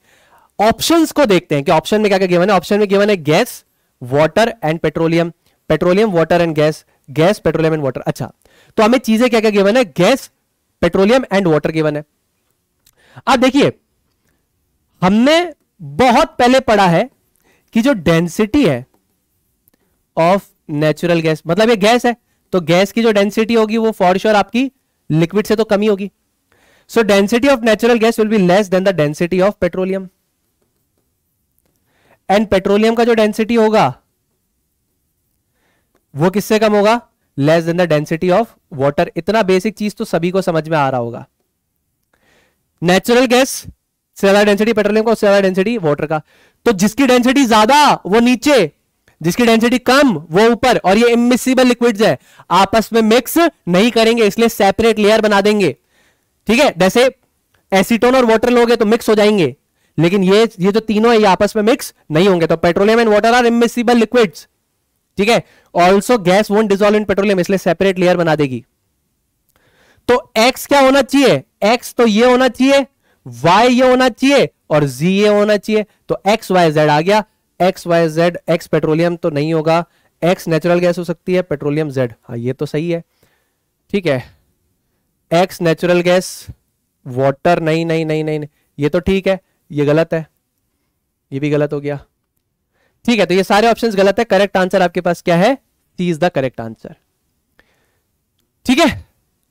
ऑप्शन को देखते हैं कि ऑप्शन में क्या क्या गिवन है ऑप्शन में गिवन है gas water and petroleum petroleum water and gas gas petroleum and water अच्छा तो हमें चीजें क्या क्या गिवन है gas petroleum and water given है अब देखिए हमने बहुत पहले पढ़ा है कि जो डेंसिटी है ऑफ नेचुरल गैस मतलब ये गैस है तो गैस की जो डेंसिटी होगी वो फॉर श्योर आपकी लिक्विड से तो कमी होगी So density of natural gas will be less than the density of petroleum. And petroleum का जो डेंसिटी होगा वो किससे कम होगा less than the density of water इतना बेसिक चीज तो सभी को समझ में आ रहा होगा नेचुरल गैस से डेंसिटी पेट्रोलियम का उससे डेंसिटी वाटर का तो जिसकी डेंसिटी ज्यादा वो नीचे जिसकी डेंसिटी कम वो ऊपर और ये इमिसिबल लिक्विड्स है आपस में मिक्स नहीं करेंगे इसलिए सेपरेट लेयर बना देंगे ठीक है जैसे एसीटोन और वाटर लोगे तो मिक्स हो जाएंगे लेकिन ये ये जो तीनों है ये आपस में मिक्स नहीं होंगे तो petroleum and water are immiscible liquids ठीक है also gas won't dissolve in petroleum इसलिए सेपरेट लेयर बना देगी तो एक्स क्या होना चाहिए एक्स तो ये होना चाहिए वाई ये होना चाहिए और जी ये होना चाहिए तो एक्स वाई जेड आ गया X Y Z X petroleum तो नहीं होगा एक्स नेचुरल गैस हो सकती है पेट्रोलियम जेड हाँ ये तो सही है ठीक है एक्स नेचुरल गैस वाटर नहीं नहीं नहीं नहीं ये तो ठीक है ये गलत है ये भी गलत हो गया ठीक है तो ये सारे ऑप्शंस गलत है करेक्ट आंसर आपके पास क्या है C is the correct answer ठीक है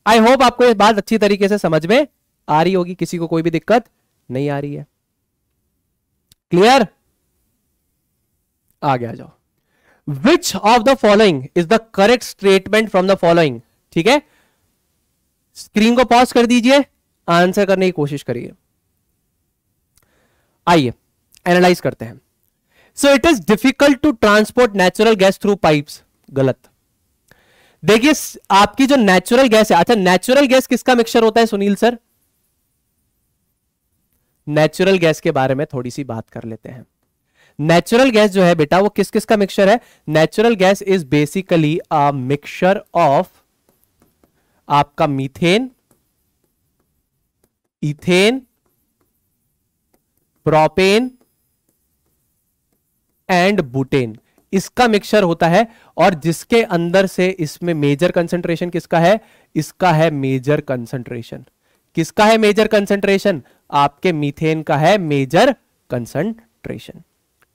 आई होप आपको ये बात अच्छी तरीके से समझ में आ रही होगी किसी को कोई भी दिक्कत नहीं आ रही है क्लियर आगे आ जाओ which of the following is the correct statement from the following ठीक है स्क्रीन को पॉज कर दीजिए आंसर करने की कोशिश करिए आइए एनालाइज करते हैं so it is difficult to transport natural gas through pipes गलत देखिए आपकी जो नेचुरल गैस है अच्छा नेचुरल गैस किसका मिक्सचर होता है सुनील सर नेचुरल गैस के बारे में थोड़ी सी बात कर लेते हैं नेचुरल गैस जो है बेटा वो किस किस का मिक्सचर है natural gas is basically a mixture of आपका methane ethane propane and butane इसका मिक्सचर होता है और जिसके अंदर से इसमें मेजर कंसंट्रेशन किसका है इसका है मेजर कंसंट्रेशन किसका है मेजर कंसंट्रेशन आपके मीथेन का है मेजर कंसंट्रेशन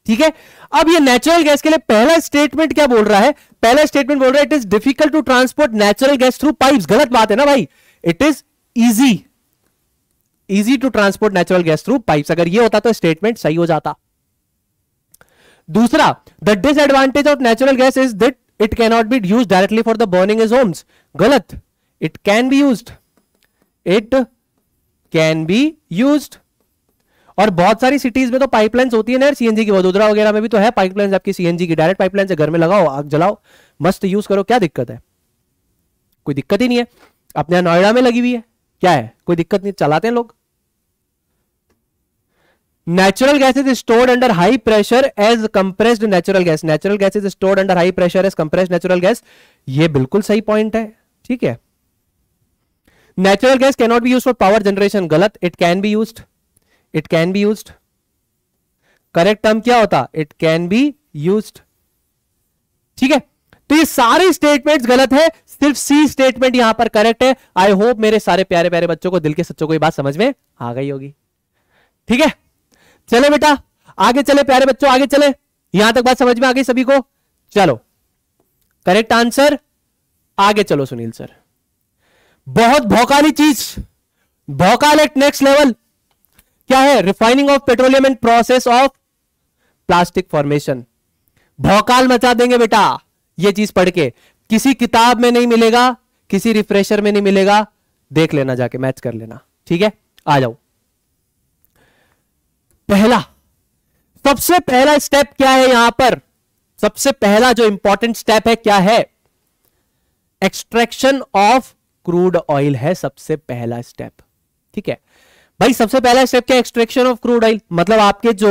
ठीक है अब ये नेचुरल गैस के लिए पहला स्टेटमेंट क्या बोल रहा है पहला स्टेटमेंट बोल रहा है it is difficult to transport natural gas through pipe गलत बात है ना भाई it is easy easy to transport natural gas through pipe अगर ये होता तो स्टेटमेंट सही हो जाता दूसरा the disadvantage of natural gas is that it cannot be use directly for the burning is homes गलत it can be use it can be use और बहुत सारी सिटीज में तो पाइपलाइंस होती है ना सीएनजी की वडोदरा वगैरह में भी तो है पाइपलाइंस आपकी सीएनजी की डायरेक्ट पाइपलाइन से घर में लगाओ आग जलाओ मस्त यूज करो क्या दिक्कत है कोई दिक्कत ही नहीं है अपने नोएडा में लगी हुई है क्या है कोई दिक्कत नहीं चलाते हैं लोग natural gas is stored under high pressure as natural gas gas natural gas is stored under high pressure as compressed ये बिल्कुल सही पॉइंट है ठीक है natural gas cannot be use for power generation गलत it can be use it can be use correct term क्या होता इट कैन बी यूज ठीक है तो ये सारे स्टेटमेंट गलत है सिर्फ सी स्टेटमेंट यहां पर करेक्ट है आई होप मेरे सारे प्यारे प्यारे बच्चों को दिल के सच्चों को ये बात समझ में आ गई होगी ठीक है चले बेटा आगे चले प्यारे बच्चों आगे चले यहां तक बात समझ में आ गई सभी को चलो करेक्ट आंसर आगे चलो सुनील सर बहुत भौकाली चीज भौकाल एट नेक्स्ट लेवल क्या है refining of petroleum and process of plastic formation भौकाल मचा देंगे बेटा ये चीज पढ़ के किसी किताब में नहीं मिलेगा किसी रिफ्रेशर में नहीं मिलेगा देख लेना जाके मैच कर लेना ठीक है आ जाओ पहला सबसे पहला स्टेप क्या है यहां पर सबसे पहला जो इंपॉर्टेंट स्टेप है क्या है एक्सट्रैक्शन ऑफ क्रूड ऑयल है सबसे पहला स्टेप ठीक है भाई सबसे पहला स्टेप क्या एक्सट्रेक्शन ऑफ क्रूड ऑयल मतलब आपके जो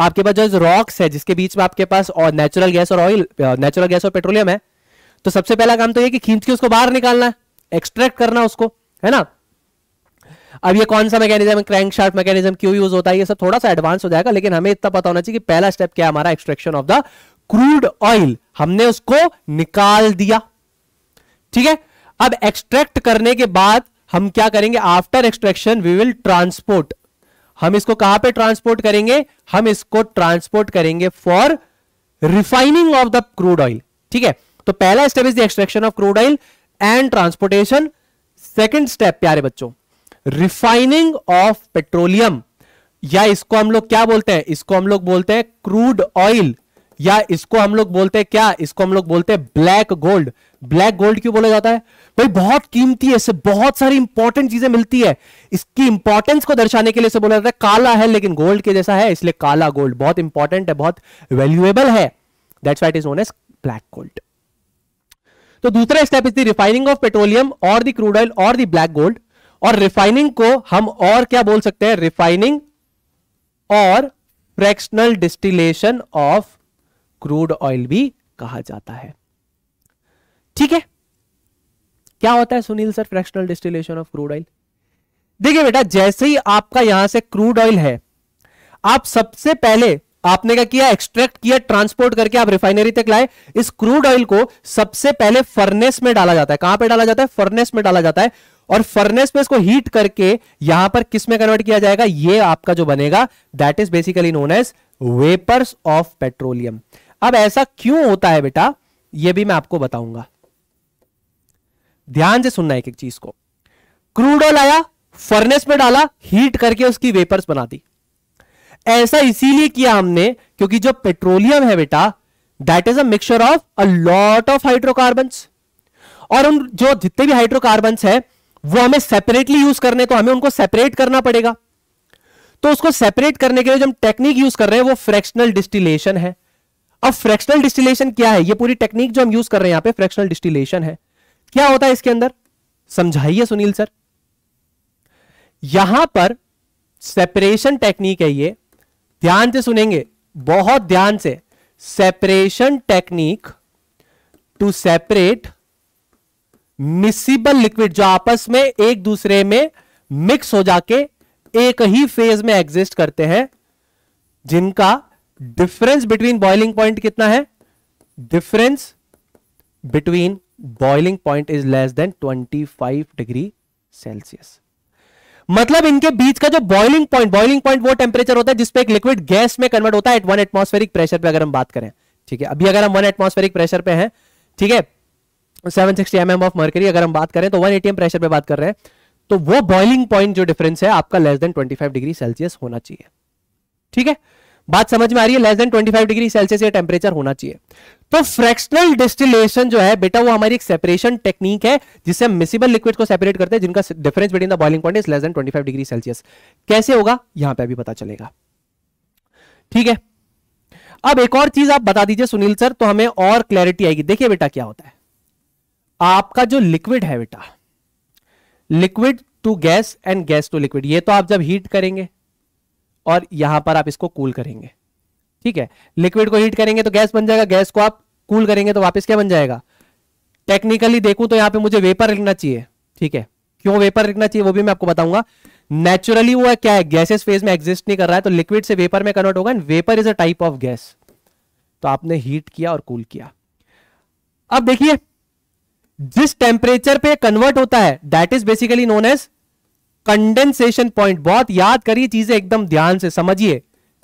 आपके पास जो रॉक्स है जिसके बीच में आपके पास और नेचुरल गैस और ऑयल नेचुरल गैस और पेट्रोलियम है तो सबसे पहला काम तो ये कि खींच के उसको बाहर निकालना है एक्सट्रैक्ट करना उसको है ना अब ये कौन सा मैकेनिज्म क्रैंक शार्ट मैकेनिज्म क्यों यूज होता है ये सब थोड़ा सा एडवांस हो जाएगा लेकिन हमें इतना पता होना चाहिए कि पहला स्टेप क्या हमारा extraction of the crude oil हमने उसको निकाल दिया ठीक है अब एक्सट्रैक्ट करने के बाद हम क्या करेंगे after extraction we will transport हम इसको कहां पे ट्रांसपोर्ट करेंगे हम इसको ट्रांसपोर्ट करेंगे for refining of the crude oil ठीक है तो पहला step is the extraction of crude oil and transportation second step प्यारे बच्चों रिफाइनिंग ऑफ पेट्रोलियम या इसको हम लोग क्या बोलते हैं इसको हम लोग बोलते हैं क्रूड ऑयल या इसको हम लोग बोलते हैं क्या इसको हम लोग बोलते हैं ब्लैक गोल्ड ब्लैक गोल्ड क्यों बोला जाता है भाई बहुत कीमती है इससे बहुत सारी इंपॉर्टेंट चीजें मिलती है इसकी इंपॉर्टेंस को दर्शाने के लिए इसे बोला जाता है काला है लेकिन गोल्ड के जैसा है इसलिए काला गोल्ड बहुत इंपॉर्टेंट है बहुत वैल्यूएबल है that's why it is known as black gold तो दूसरा step is the refining of petroleum और द क्रूड ऑयल और द ब्लैक गोल्ड और रिफाइनिंग को हम और क्या बोल सकते हैं रिफाइनिंग और fractional distillation of crude oil भी कहा जाता है ठीक है क्या होता है Sunil sir fractional distillation of crude oil देखिए बेटा जैसे ही आपका यहां से क्रूड ऑयल है आप सबसे पहले आपने क्या किया एक्सट्रैक्ट किया ट्रांसपोर्ट करके आप रिफाइनरी तक लाए इस क्रूड ऑयल को सबसे पहले फर्नेस में डाला जाता है कहां पे डाला जाता है फर्नेस में डाला जाता है और फर्नेस में इसको हीट करके यहां पर किस में कन्वर्ट किया जाएगा ये आपका जो बनेगा that is basically known as vapours of petroleum अब ऐसा क्यों होता है बेटा यह भी मैं आपको बताऊंगा ध्यान से सुनना एक एक चीज को क्रूड ऑयल आया फर्नेस में डाला हीट करके उसकी वेपर्स बना दी ऐसा इसीलिए किया हमने क्योंकि जो पेट्रोलियम है बेटा that is a mixture of a lot of hydrocarbon और उन जो जितने भी हाइड्रोकार्बन है वो हमें सेपरेटली यूज करने तो हमें उनको सेपरेट करना पड़ेगा तो उसको सेपरेट करने के लिए जो हम टेक्निक यूज कर रहे हैं वो फ्रैक्शनल डिस्टिलेशन है अब फ्रैक्शनल डिस्टिलेशन क्या है ये पूरी टेक्निक जो हम यूज कर रहे हैं यहां पे फ्रैक्शनल डिस्टिलेशन है क्या होता है इसके अंदर समझाइए सुनील सर यहां पर सेपरेशन टेक्निक है ये ध्यान से सुनेंगे बहुत ध्यान से separation technique to separate miscible liquid जो आपस में एक दूसरे में मिक्स हो जाके एक ही फेज में एग्जिस्ट करते हैं जिनका डिफरेंस बिटवीन बॉइलिंग पॉइंट कितना है difference between boiling point is less than 25 degree Celsius मतलब इनके बीच का जो बॉइलिंग पॉइंट बॉइलिंग पॉइंट वो टेम्परेचर होता है जिसपे एक लिक्विड गैस में कन्वर्ट होता है एट वन एटमोस्फेरिक प्रेशर पे अगर हम बात करें ठीक है अभी अगर हम वन एटमोस्फेरिक प्रेशर पे हैं ठीक है 760 सिक्सटी mm ऑफ मर्करी अगर हम बात करें तो वन एटीएम प्रेशर पे बात कर रहे हैं तो वो बॉइलिंग पॉइंट जो डिफरेंस है आपका less than twenty degree Celsius होना चाहिए ठीक है बात समझ में आ रही है लेस देन 25 डिग्री सेल्सियस ये टेम्परेचर होना चाहिए तो फ्रैक्शनल डिस्टिलेशन जो है बेटा वो हमारी एक सेपरेशन टेक्निक है जिससे हम मिसिबल लिक्विड को सेपरेट करते हैं जिनका difference between the boiling point is less than 25 degree Celsius कैसे होगा यहां पे अभी पता चलेगा ठीक है अब एक और चीज आप बता दीजिए सुनील सर तो हमें और क्लैरिटी आएगी देखिए बेटा क्या होता है आपका जो लिक्विड है बेटा liquid to gas and gas to liquid ये तो आप जब हीट करेंगे और यहां पर आप इसको कूल करेंगे ठीक है लिक्विड को हीट करेंगे तो गैस बन जाएगा गैस को आप कूल करेंगे तो वापस क्या बन जाएगा टेक्निकली देखूं तो यहां पे मुझे वेपर लिखना चाहिए ठीक है क्यों वेपर लिखना चाहिए वो भी मैं आपको बताऊंगा नेचुरली वो है क्या है गैसेस फेज में एग्जिस्ट नहीं कर रहा है तो लिक्विड से वेपर में कन्वर्ट होगा and vapour is a type of gas तो आपने हीट किया और कूल किया अब देखिए जिस टेम्परेचर पे कन्वर्ट होता है that is basically known as condensation point बहुत याद करिए चीजें एकदम ध्यान से समझिए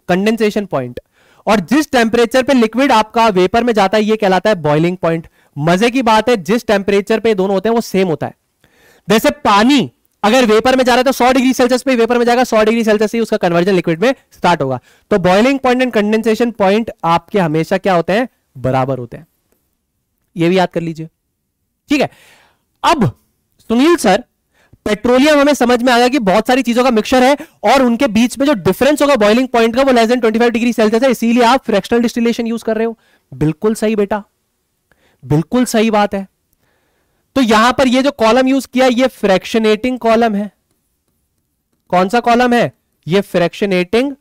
कंडेंसेशन पॉइंट और जिस टेम्परेचर पे लिक्विड आपका वेपर में जाता है ये कहलाता है बॉइलिंग पॉइंट मजे की बात है जिस टेम्परेचर पे दोनों होते हैं वो सेम होता है जैसे पानी अगर वेपर में जा रहा है तो 100 डिग्री सेल्सियस पे वेपर में जाएगा 100 डिग्री सेल्सियस ही उसका कन्वर्जन लिक्विड में स्टार्ट होगा तो boiling point and condensation point आपके हमेशा क्या होते हैं बराबर होते हैं ये भी याद कर लीजिए ठीक है अब सुनील सर पेट्रोलियम हमें समझ में आ गया कि बहुत सारी चीजों का मिक्सर है और उनके बीच में जो डिफरेंस होगा बॉइलिंग पॉइंट का वो लेस देन 25 डिग्री सेल्सियस है इसीलिए आप फ्रैक्शनल डिस्टिलेशन यूज कर रहे हो बिल्कुल सही बेटा बिल्कुल सही बात है तो यहां पर ये जो कॉलम यूज किया ये फ्रैक्शनेटिंग कॉलम है कौन सा कॉलम है ये फ्रैक्शनेटिंग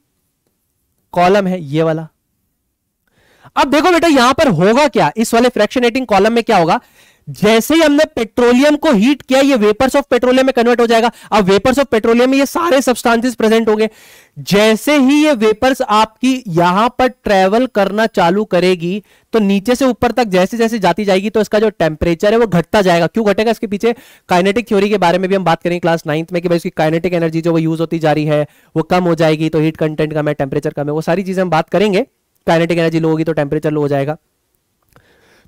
कॉलम है ये वाला अब देखो बेटा यहां पर होगा क्या इस वाले फ्रैक्शनेटिंग कॉलम में क्या होगा जैसे ही हमने पेट्रोलियम को हीट किया ये वेपर्स ऑफ पेट्रोलियम में कन्वर्ट हो जाएगा अब वेपर्स ऑफ पेट्रोलियम में ये सारे सब्सटेंसेस प्रेजेंट होंगे जैसे ही ये वेपर्स आपकी यहां पर ट्रेवल करना चालू करेगी तो नीचे से ऊपर तक जैसे जैसे जाती जाएगी तो इसका जो टेम्परेचर है वो घटता जाएगा क्यों घटेगा इसके पीछे काइनेटिक थ्योरी के बारे में भी हम बात करेंगे क्लास नाइन्थ में कि भाई उसकी काइनेटिक एनर्जी जो वो यूज होती जा रही है वो कम हो जाएगी तो हीट कंटेंट कम है टेम्परेचर कम है वो सारी चीजें हम बात करेंगे काइनेटिक एनर्जी लो होगी तो टेम्परेचर लो हो जाएगा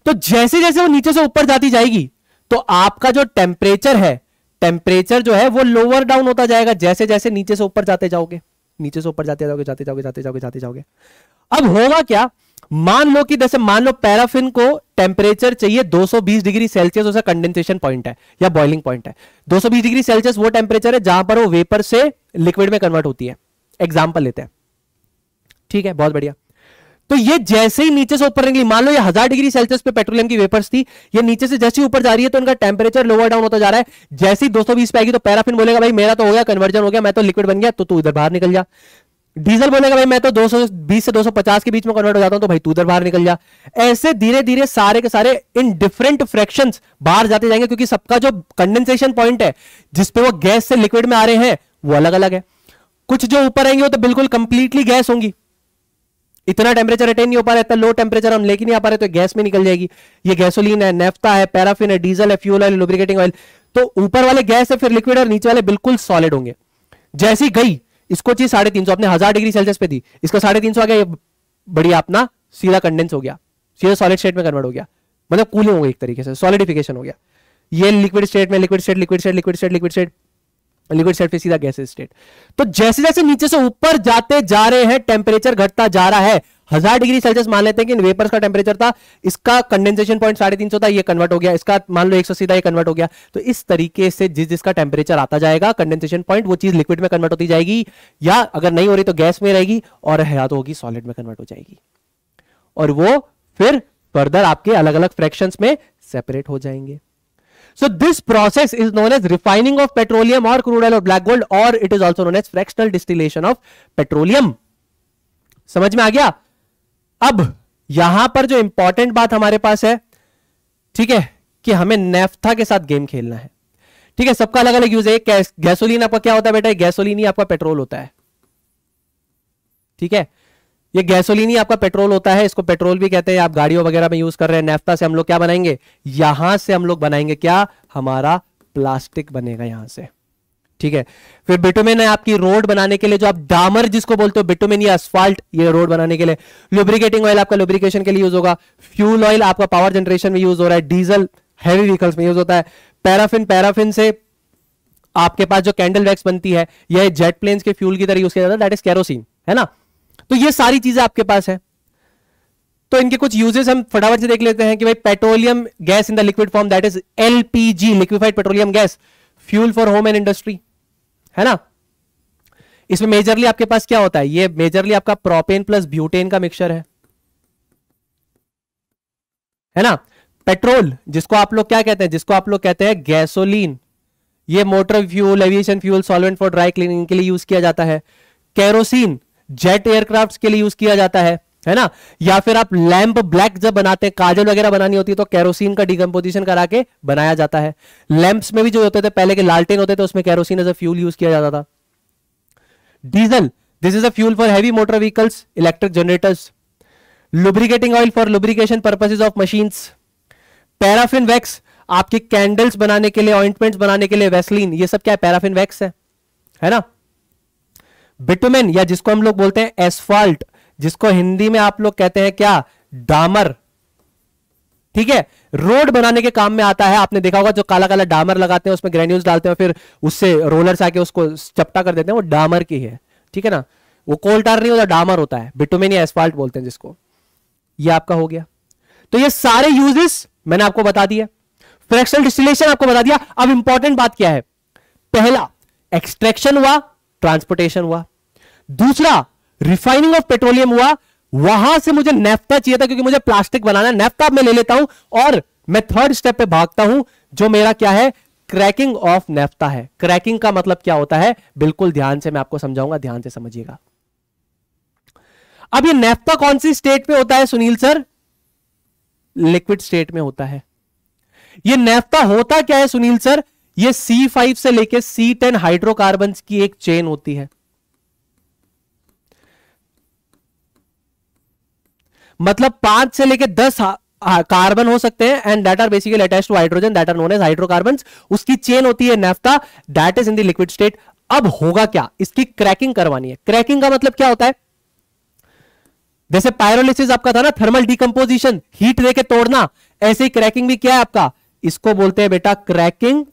तो जैसे जैसे वो नीचे से ऊपर जाती जाएगी तो आपका जो टेम्परेचर है टेम्परेचर जो है वो लोअर डाउन होता जाएगा जैसे जैसे नीचे से ऊपर जाते जाओगे नीचे से ऊपर जाते जाओगे जाते जाओगे जाते जाओगे जाते जाओगे अब होगा क्या मान लो कि जैसे मान लो पैराफिन को टेम्परेचर चाहिए 220 डिग्री सेल्सियस उसका कंडेंसेशन पॉइंट है या बॉइलिंग पॉइंट है 220 डिग्री सेल्सियस वो टेम्परेचर है जहां पर वो वेपर से लिक्विड में कन्वर्ट होती है एग्जाम्पल लेते हैं ठीक है बहुत बढ़िया तो ये जैसे ही नीचे से ऊपर रहेंगे मान लो ये हजार डिग्री सेल्सियस पे पेट्रोलियम की वेपर्स थी ये नीचे से जैसे ही ऊपर जा रही है तो इनका टेम्परेचर लोअर डाउन होता जा रहा है जैसे ही दो पे आएगी तो पैराफिन बोलेगा भाई मेरा तो हो गया कन्वर्जन हो गया मैं तो लिक्विड बन गया तो तू इधर बाहर निकल जा डीजल बोलेगा भाई मैं तो 220 से 250 के बीच में कन्वर्ट हो जाता हूं तो भाई तू उधर बाहर निकल जा ऐसे धीरे धीरे सारे के सारे इन डिफरेंट फ्रैक्शंस बाहर जाते जाएंगे क्योंकि सबका जो कंडेंसेशन पॉइंट है जिसपे वो गैस से लिक्विड में आ रहे हैं वो अलग अलग है कुछ जो ऊपर आएंगे वो तो बिल्कुल कंप्लीटली गैस होंगी इतना टेम्परेचर अटेन नहीं हो पा रहा इतना लो टेम्परेचर हम लेके नहीं आ पा रहे तो गैस में निकल जाएगी ये गैसोलीन है नेफ्ता है पैराफिन है डीजल है फ्यूल ऑयल लुब्रिकेटिंग ऑयल तो ऊपर वाले गैस है फिर लिक्विड और नीचे वाले बिल्कुल सॉलिड होंगे जैसी गई इसको चीज साढ़े तीन सौ अपने हजार डिग्री सेल्सियस पे दी इसका साढ़े तीन सौ आ गया ये बढ़िया अपना सीधा कंडेंस हो गया सीधा सॉलिड स्टेट में कन्वर्ट हो गया मतलब कूलिंग हो गई एक तरीके से सॉलिडिफिकेशन हो गया ये लिक्विड स्टेट में liquid state liquid state liquid state liquid state liquid surface सीधा गैस स्टेट तो जैसे जैसे नीचे से ऊपर जाते जा रहे हैं टेम्परेचर घटता जा रहा है हजार डिग्री सेल्सियस मान लेते हैं कि वेपर्स का टेम्परेचर था इसका कंडेंसेशन पॉइंट साढ़े तीन सौ था ये कन्वर्ट हो गया इसका मान लो एक सौ सीधा ये कन्वर्ट हो गया तो इस तरीके से जिस जिसका टेम्परेचर आता जाएगा कंडेंसेशन पॉइंट वो चीज लिक्विड में कन्वर्ट होती जाएगी या अगर नहीं हो रही तो गैस में रहेगी और या तो होगी सॉलिड में कन्वर्ट हो जाएगी और वो फिर फर्दर आपके अलग अलग फ्रैक्शन में सेपरेट हो जाएंगे so this process is known as refining of petroleum और क्रूड ऑयल और ब्लैक गोल्ड और it is also known as fractional distillation of petroleum समझ में आ गया अब यहां पर जो इंपॉर्टेंट बात हमारे पास है ठीक है कि हमें नेफ्था के साथ गेम खेलना है ठीक है सबका अलग अलग यूज है गैसोलीन आपका क्या होता है बेटा गैसोलीन ही आपका पेट्रोल होता है ठीक है ये गैसोलीन ही आपका पेट्रोल होता है इसको पेट्रोल भी कहते हैं आप गाड़ियों वगैरह में यूज कर रहे हैं नेफ्ता से हम लोग क्या बनाएंगे यहां से हम लोग बनाएंगे क्या हमारा प्लास्टिक बनेगा यहां से ठीक है फिर बिटोमिन है आपकी रोड बनाने के लिए जो आप डामर जिसको बोलते हो बिटोमिन या अस्फाल्ट ये रोड बनाने के लिए लुब्रिकेटिंग ऑयल आपका लुब्रिकेशन के लिए यूज होगा फ्यूल ऑयल आपका पावर जनरेशन में यूज हो रहा है डीजल हैवी व्हीकल्स में यूज होता है पैराफिन पैराफिन से आपके पास जो कैंडल वैक्स बनती है यह जेट प्लेन के फ्यूल की तरह यूज किया जाता है दैट इज कैरोसिन है ना तो ये सारी चीजें आपके पास है तो इनके कुछ यूजेस हम फटाफट से देख लेते हैं कि भाई petroleum gas in the liquid form that is LPG liquefied petroleum gas fuel for home and industry है ना इसमें मेजरली आपके पास क्या होता है ये मेजरली आपका प्रोपेन प्लस ब्यूटेन का मिक्सचर है है ना पेट्रोल जिसको आप लोग क्या कहते हैं जिसको आप लोग कहते हैं गैसोलीन ये motor fuel aviation fuel solvent for dry cleaning के लिए यूज किया जाता है केरोसिन जेट एयरक्राफ्ट के लिए यूज किया जाता है है ना या फिर आप लैंप ब्लैक जब बनाते हैं काजल वगैरह बनानी होती है तो कैरोसिन का डिकम्पोजिशन करा के बनाया जाता है लैंप्स में भी जो होते थे पहले के लालटेन होते थे उसमें kerosene as a fuel use किया जाता था diesel this is a fuel for heavy motor vehicles electric generators lubricating oil for lubrication purposes of machine paraffin wax आपके कैंडल्स बनाने के लिए ऑइंटमेंट्स बनाने के लिए वेस्लिन ये सब क्या है पैराफिन वैक्स है है ना बिटुमेन या जिसको हम लोग बोलते हैं एसफॉल्ट जिसको हिंदी में आप लोग कहते हैं क्या डामर ठीक है रोड बनाने के काम में आता है आपने देखा होगा जो काला काला डामर लगाते हैं उसमें ग्रेन्यूज डालते हैं फिर उससे रोलर से आके उसको चपटा कर देते हैं वो डामर की है ठीक है ना वो कोल्टार नहीं होता डामर होता है बिटुमेन या एसफॉल्ट बोलते हैं जिसको ये आपका हो गया तो ये सारे यूजेस मैंने आपको बता दिया फ्रैक्शनल डिस्टिलेशन आपको बता दिया अब इंपॉर्टेंट बात क्या है पहला एक्सट्रैक्शन हुआ ट्रांसपोर्टेशन हुआ दूसरा रिफाइनिंग ऑफ पेट्रोलियम हुआ वहां से मुझे नेफ्ता चाहिए था क्योंकि मुझे प्लास्टिक बनाना नेफ्ता मैं ले लेता हूं और मैं थर्ड स्टेप पे भागता हूं जो मेरा क्या है क्रैकिंग ऑफ नेफ्ता है क्रैकिंग का मतलब क्या होता है बिल्कुल ध्यान से मैं आपको समझाऊंगा ध्यान से समझिएगा अब ये नेफ्ता कौन सी स्टेट में होता है सुनील सर लिक्विड स्टेट में होता है ये नेफ्ता होता क्या है सुनील सर ये C5 से लेके C10 हाइड्रोकार्बन की एक चेन होती है मतलब पांच से लेकर दस कार्बन हो सकते हैं and that are basically attach to hydrogen that are known as hydrocarbon उसकी चेन होती है naphtha that is in the liquid state अब होगा क्या इसकी क्रैकिंग करवानी है क्रैकिंग का मतलब क्या होता है जैसे पायरोलिसिस आपका था ना थर्मल डिकम्पोजिशन हीट देके तोड़ना ऐसे ही क्रैकिंग भी क्या है आपका इसको बोलते हैं बेटा क्रैकिंग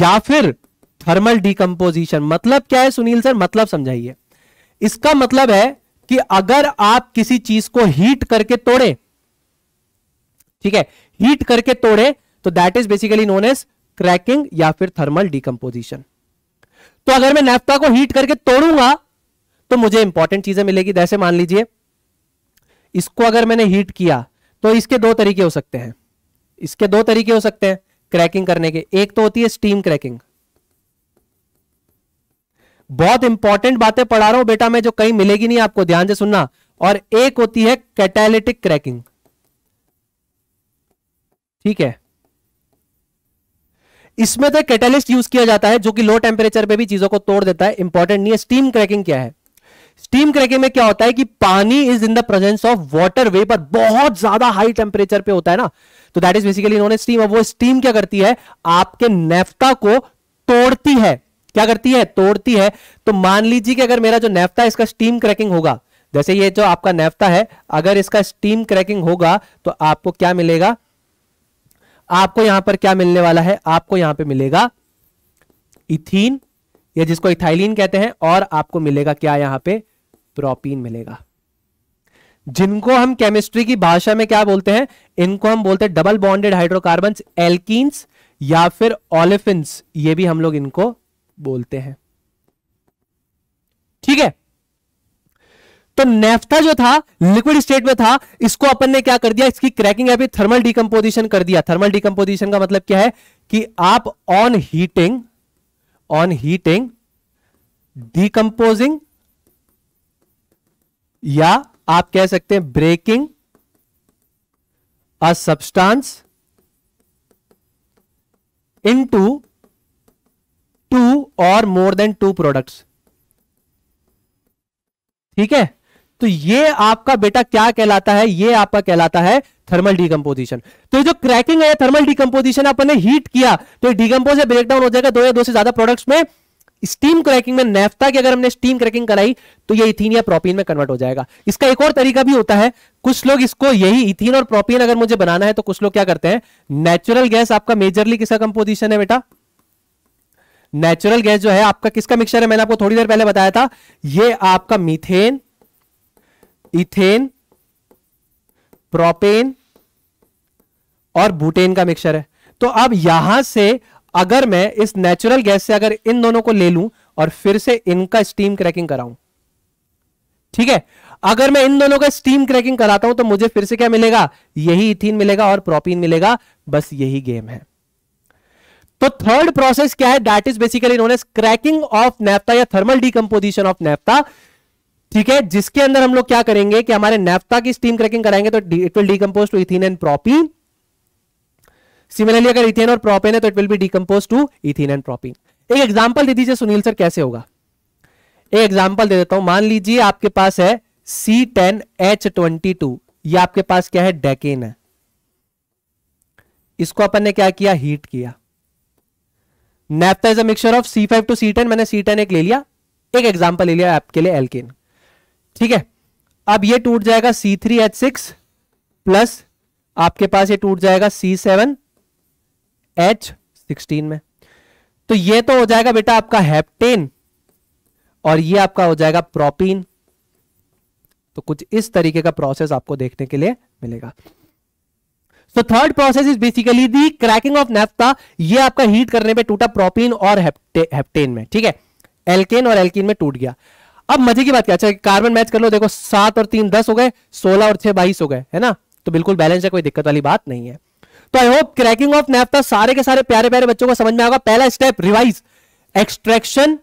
या फिर थर्मल डिकम्पोजिशन मतलब क्या है सुनील सर मतलब समझाइए इसका मतलब है कि अगर आप किसी चीज को हीट करके तोड़े ठीक है हीट करके तोड़े तो that is basically known as cracking या फिर थर्मल डिकम्पोजिशन तो अगर मैं नेफ्ता को हीट करके तोड़ूंगा तो मुझे इंपॉर्टेंट चीजें मिलेगी जैसे मान लीजिए इसको अगर मैंने हीट किया तो इसके दो तरीके हो सकते हैं इसके दो तरीके हो सकते हैं क्रैकिंग करने के एक तो होती है स्टीम क्रैकिंग बहुत इंपॉर्टेंट बातें पढ़ा रहा हूं बेटा मैं जो कहीं मिलेगी नहीं आपको ध्यान से सुनना और एक होती है कैटेलिटिक क्रैकिंग ठीक है इसमें तो कैटेलिस्ट यूज किया जाता है जो कि लो टेम्परेचर पे भी चीजों को तोड़ देता है इंपॉर्टेंट नहीं है स्टीम क्रैकिंग क्या है स्टीम क्रैकिंग में क्या होता है कि पानी is in the presence of water vapour बहुत ज्यादा हाई टेम्परेचर पे होता है ना तो दैट इज बेसिकली इन्होंने स्टीम अब वो स्टीम क्या करती है आपके नेफ्ता को तोड़ती है क्या करती है तोड़ती है तो मान लीजिए कि अगर मेरा जो नेफ्ता है इसका स्टीम क्रैकिंग होगा जैसे ये जो आपका नेफ्ता है अगर इसका स्टीम क्रैकिंग होगा तो आपको क्या मिलेगा आपको यहां पर क्या मिलने वाला है आपको यहां पे मिलेगा इथीन या जिसको इथाइलिन कहते हैं और आपको मिलेगा क्या यहां पे प्रोपीन मिलेगा जिनको हम केमिस्ट्री की भाषा में क्या बोलते हैं इनको हम बोलते हैं डबल बॉन्डेड हाइड्रोकार्बन एल्कीन्स या फिर ऑलिफिन ये भी हम लोग इनको बोलते हैं ठीक है तो नेफ्था जो था लिक्विड स्टेट में था इसको अपन ने क्या कर दिया इसकी क्रैकिंग अभी थर्मल डिकम्पोजिशन कर दिया थर्मल डिकम्पोजिशन का मतलब क्या है कि आप on heating on heating decomposing या आप कह सकते हैं breaking a substance into two और मोर देन टू प्रोडक्ट्स ठीक है तो ये आपका बेटा क्या कहलाता है ये आपका कहलाता है थर्मल डीकम्पोजिशन तो जो क्रैकिंग है थर्मल डीकम्पोजिशन अपन ने हीट किया तो डिकम्पोज या ब्रेकडाउन हो जाएगा दो या दो से ज्यादा प्रोडक्ट्स में स्टीम क्रैकिंग में नेफ्ता की अगर हमने स्टीम क्रैकिंग कराई तो ये इथीन या प्रोपीन में कन्वर्ट हो जाएगा इसका एक और तरीका भी होता है कुछ लोग इसको यही इथिन और प्रोपीन अगर मुझे बनाना है तो कुछ लोग क्या करते हैं नेचुरल गैस आपका मेजरली किसका कंपोजिशन है बेटा नेचुरल गैस जो है आपका किसका मिक्सचर है मैंने आपको थोड़ी देर पहले बताया था ये आपका मीथेन इथेन प्रोपेन और बुटेन का मिक्सचर है तो अब यहां से अगर मैं इस नेचुरल गैस से अगर इन दोनों को ले लूं और फिर से इनका स्टीम क्रैकिंग कराऊं ठीक है अगर मैं इन दोनों का स्टीम क्रैकिंग कराता हूं तो मुझे फिर से क्या मिलेगा यही इथिन मिलेगा और प्रोपीन मिलेगा बस यही गेम है तो थर्ड प्रोसेस क्या है that is basically known as cracking of naphtha या थर्मल डीकम्पोजिशन ऑफ नेफ्ता ठीक है जिसके अंदर हम लोग क्या करेंगे कि हमारे नेफ्ता की स्टीम क्रैकिंग कराएंगे तो it will decompose to ethene and propene similarly अगर इथेन और प्रोपेन है तो it will be decompose to ethene and propene एक एग्जाम्पल दे दीजिए सुनील सर कैसे होगा एक एग्जाम्पल दे देता हूं मान लीजिए आपके पास है C ten H twenty two यह आपके पास क्या है डेकेन है इसको अपन ने क्या किया हीट किया naphtha is a mixture of C five to C ten मैंने सी टेन एक ले लिया एक एग्जाम्पल ले लिया आपके लिए एल्किन ठीक है अब ये टूट जाएगा C three H six plus आपके पास ये टूट जाएगा सी सेवन एच सिक्सटीन में तो ये तो हो जाएगा बेटा आपका हैप्टेन और ये आपका हो जाएगा प्रोपीन तो कुछ इस तरीके का प्रोसेस आपको देखने के लिए मिलेगा तो third process is basically the cracking of naphtha ये आपका हीट करने पे टूटा प्रोपीन और हेप्टे, हेप्टेन में ठीक है एल्केन और एल्किन में टूट गया अब मजे की बात क्या अच्छा कार्बन मैच कर लो देखो सात और तीन दस हो गए सोलह और छह बाईस हो गए है ना तो बिल्कुल बैलेंस है कोई दिक्कत वाली बात नहीं है तो I hope cracking of naphtha सारे के सारे प्यारे प्यारे बच्चों को समझ में आएगा पहला step revise extraction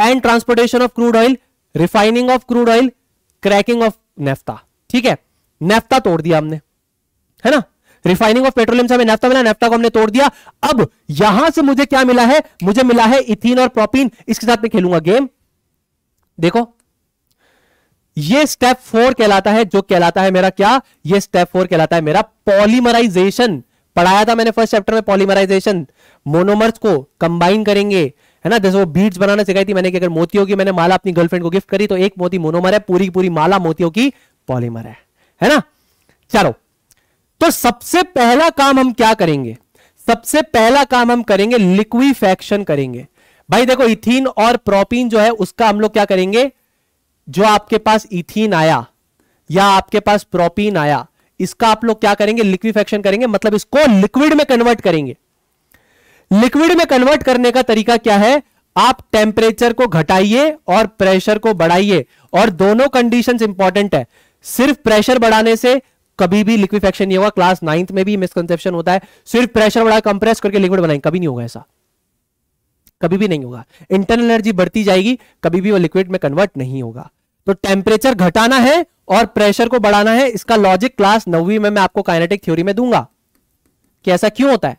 and transportation of crude oil refining of crude oil cracking of naphtha ठीक है नेफ्ता तोड़ दिया हमने है ना रिफाइनिंग ऑफ पेट्रोलियम से हमें नेफ्टा मिला नेफ्टा को हमने तोड़ दिया अब यहां से मुझे क्या मिला है मुझे मिला है इथिन और प्रोपीन इसके साथ में खेलूंगा गेम देखो ये स्टेप फोर कहलाता है जो कहलाता है मेरा क्या ये स्टेप फोर कहलाता है मेरा पॉलीमराइजेशन पढ़ाया था मैंने फर्स्ट चैप्टर में पॉलीमराइजेशन मोनोमर्स को कंबाइन करेंगे है ना जैसे वो बीड्स बनाना सिखाई थी मैंने कि अगर मोतियों की मैंने माला अपनी गर्लफ्रेंड को गिफ्ट करी तो एक मोती मोनोमर है पूरी की पूरी माला मोतियों की पॉलीमर है है ना चलो तो सबसे पहला काम हम क्या करेंगे सबसे पहला काम हम करेंगे लिक्विफैक्शन करेंगे भाई देखो इथीन और प्रोपीन जो है उसका हम लोग क्या करेंगे जो आपके पास इथिन आया या आपके पास प्रोपीन आया इसका आप लोग क्या करेंगे लिक्विफैक्शन करेंगे मतलब इसको लिक्विड में कन्वर्ट करेंगे लिक्विड में कन्वर्ट करने का तरीका क्या है आप टेम्परेचर को घटाइए और प्रेशर को बढ़ाइए और दोनों कंडीशंस इंपॉर्टेंट है सिर्फ प्रेशर बढ़ाने से कभी भी लिक्विफेक्शन नहीं होगा क्लास नाइन्थ में भी मिसकनसेप्शन होता है सिर्फ प्रेशर बढ़ा कंप्रेस करके लिक्विड बनाएंगे कभी नहीं होगा ऐसा कभी भी नहीं होगा इंटरनल एनर्जी बढ़ती जाएगी कभी भी वो लिक्विड में कन्वर्ट नहीं होगा तो टेम्परेचर घटाना है और प्रेशर को बढ़ाना है इसका लॉजिक क्लास नौवीं में मैं आपको काइनेटिक थ्योरी में दूंगा कि ऐसा क्यों होता है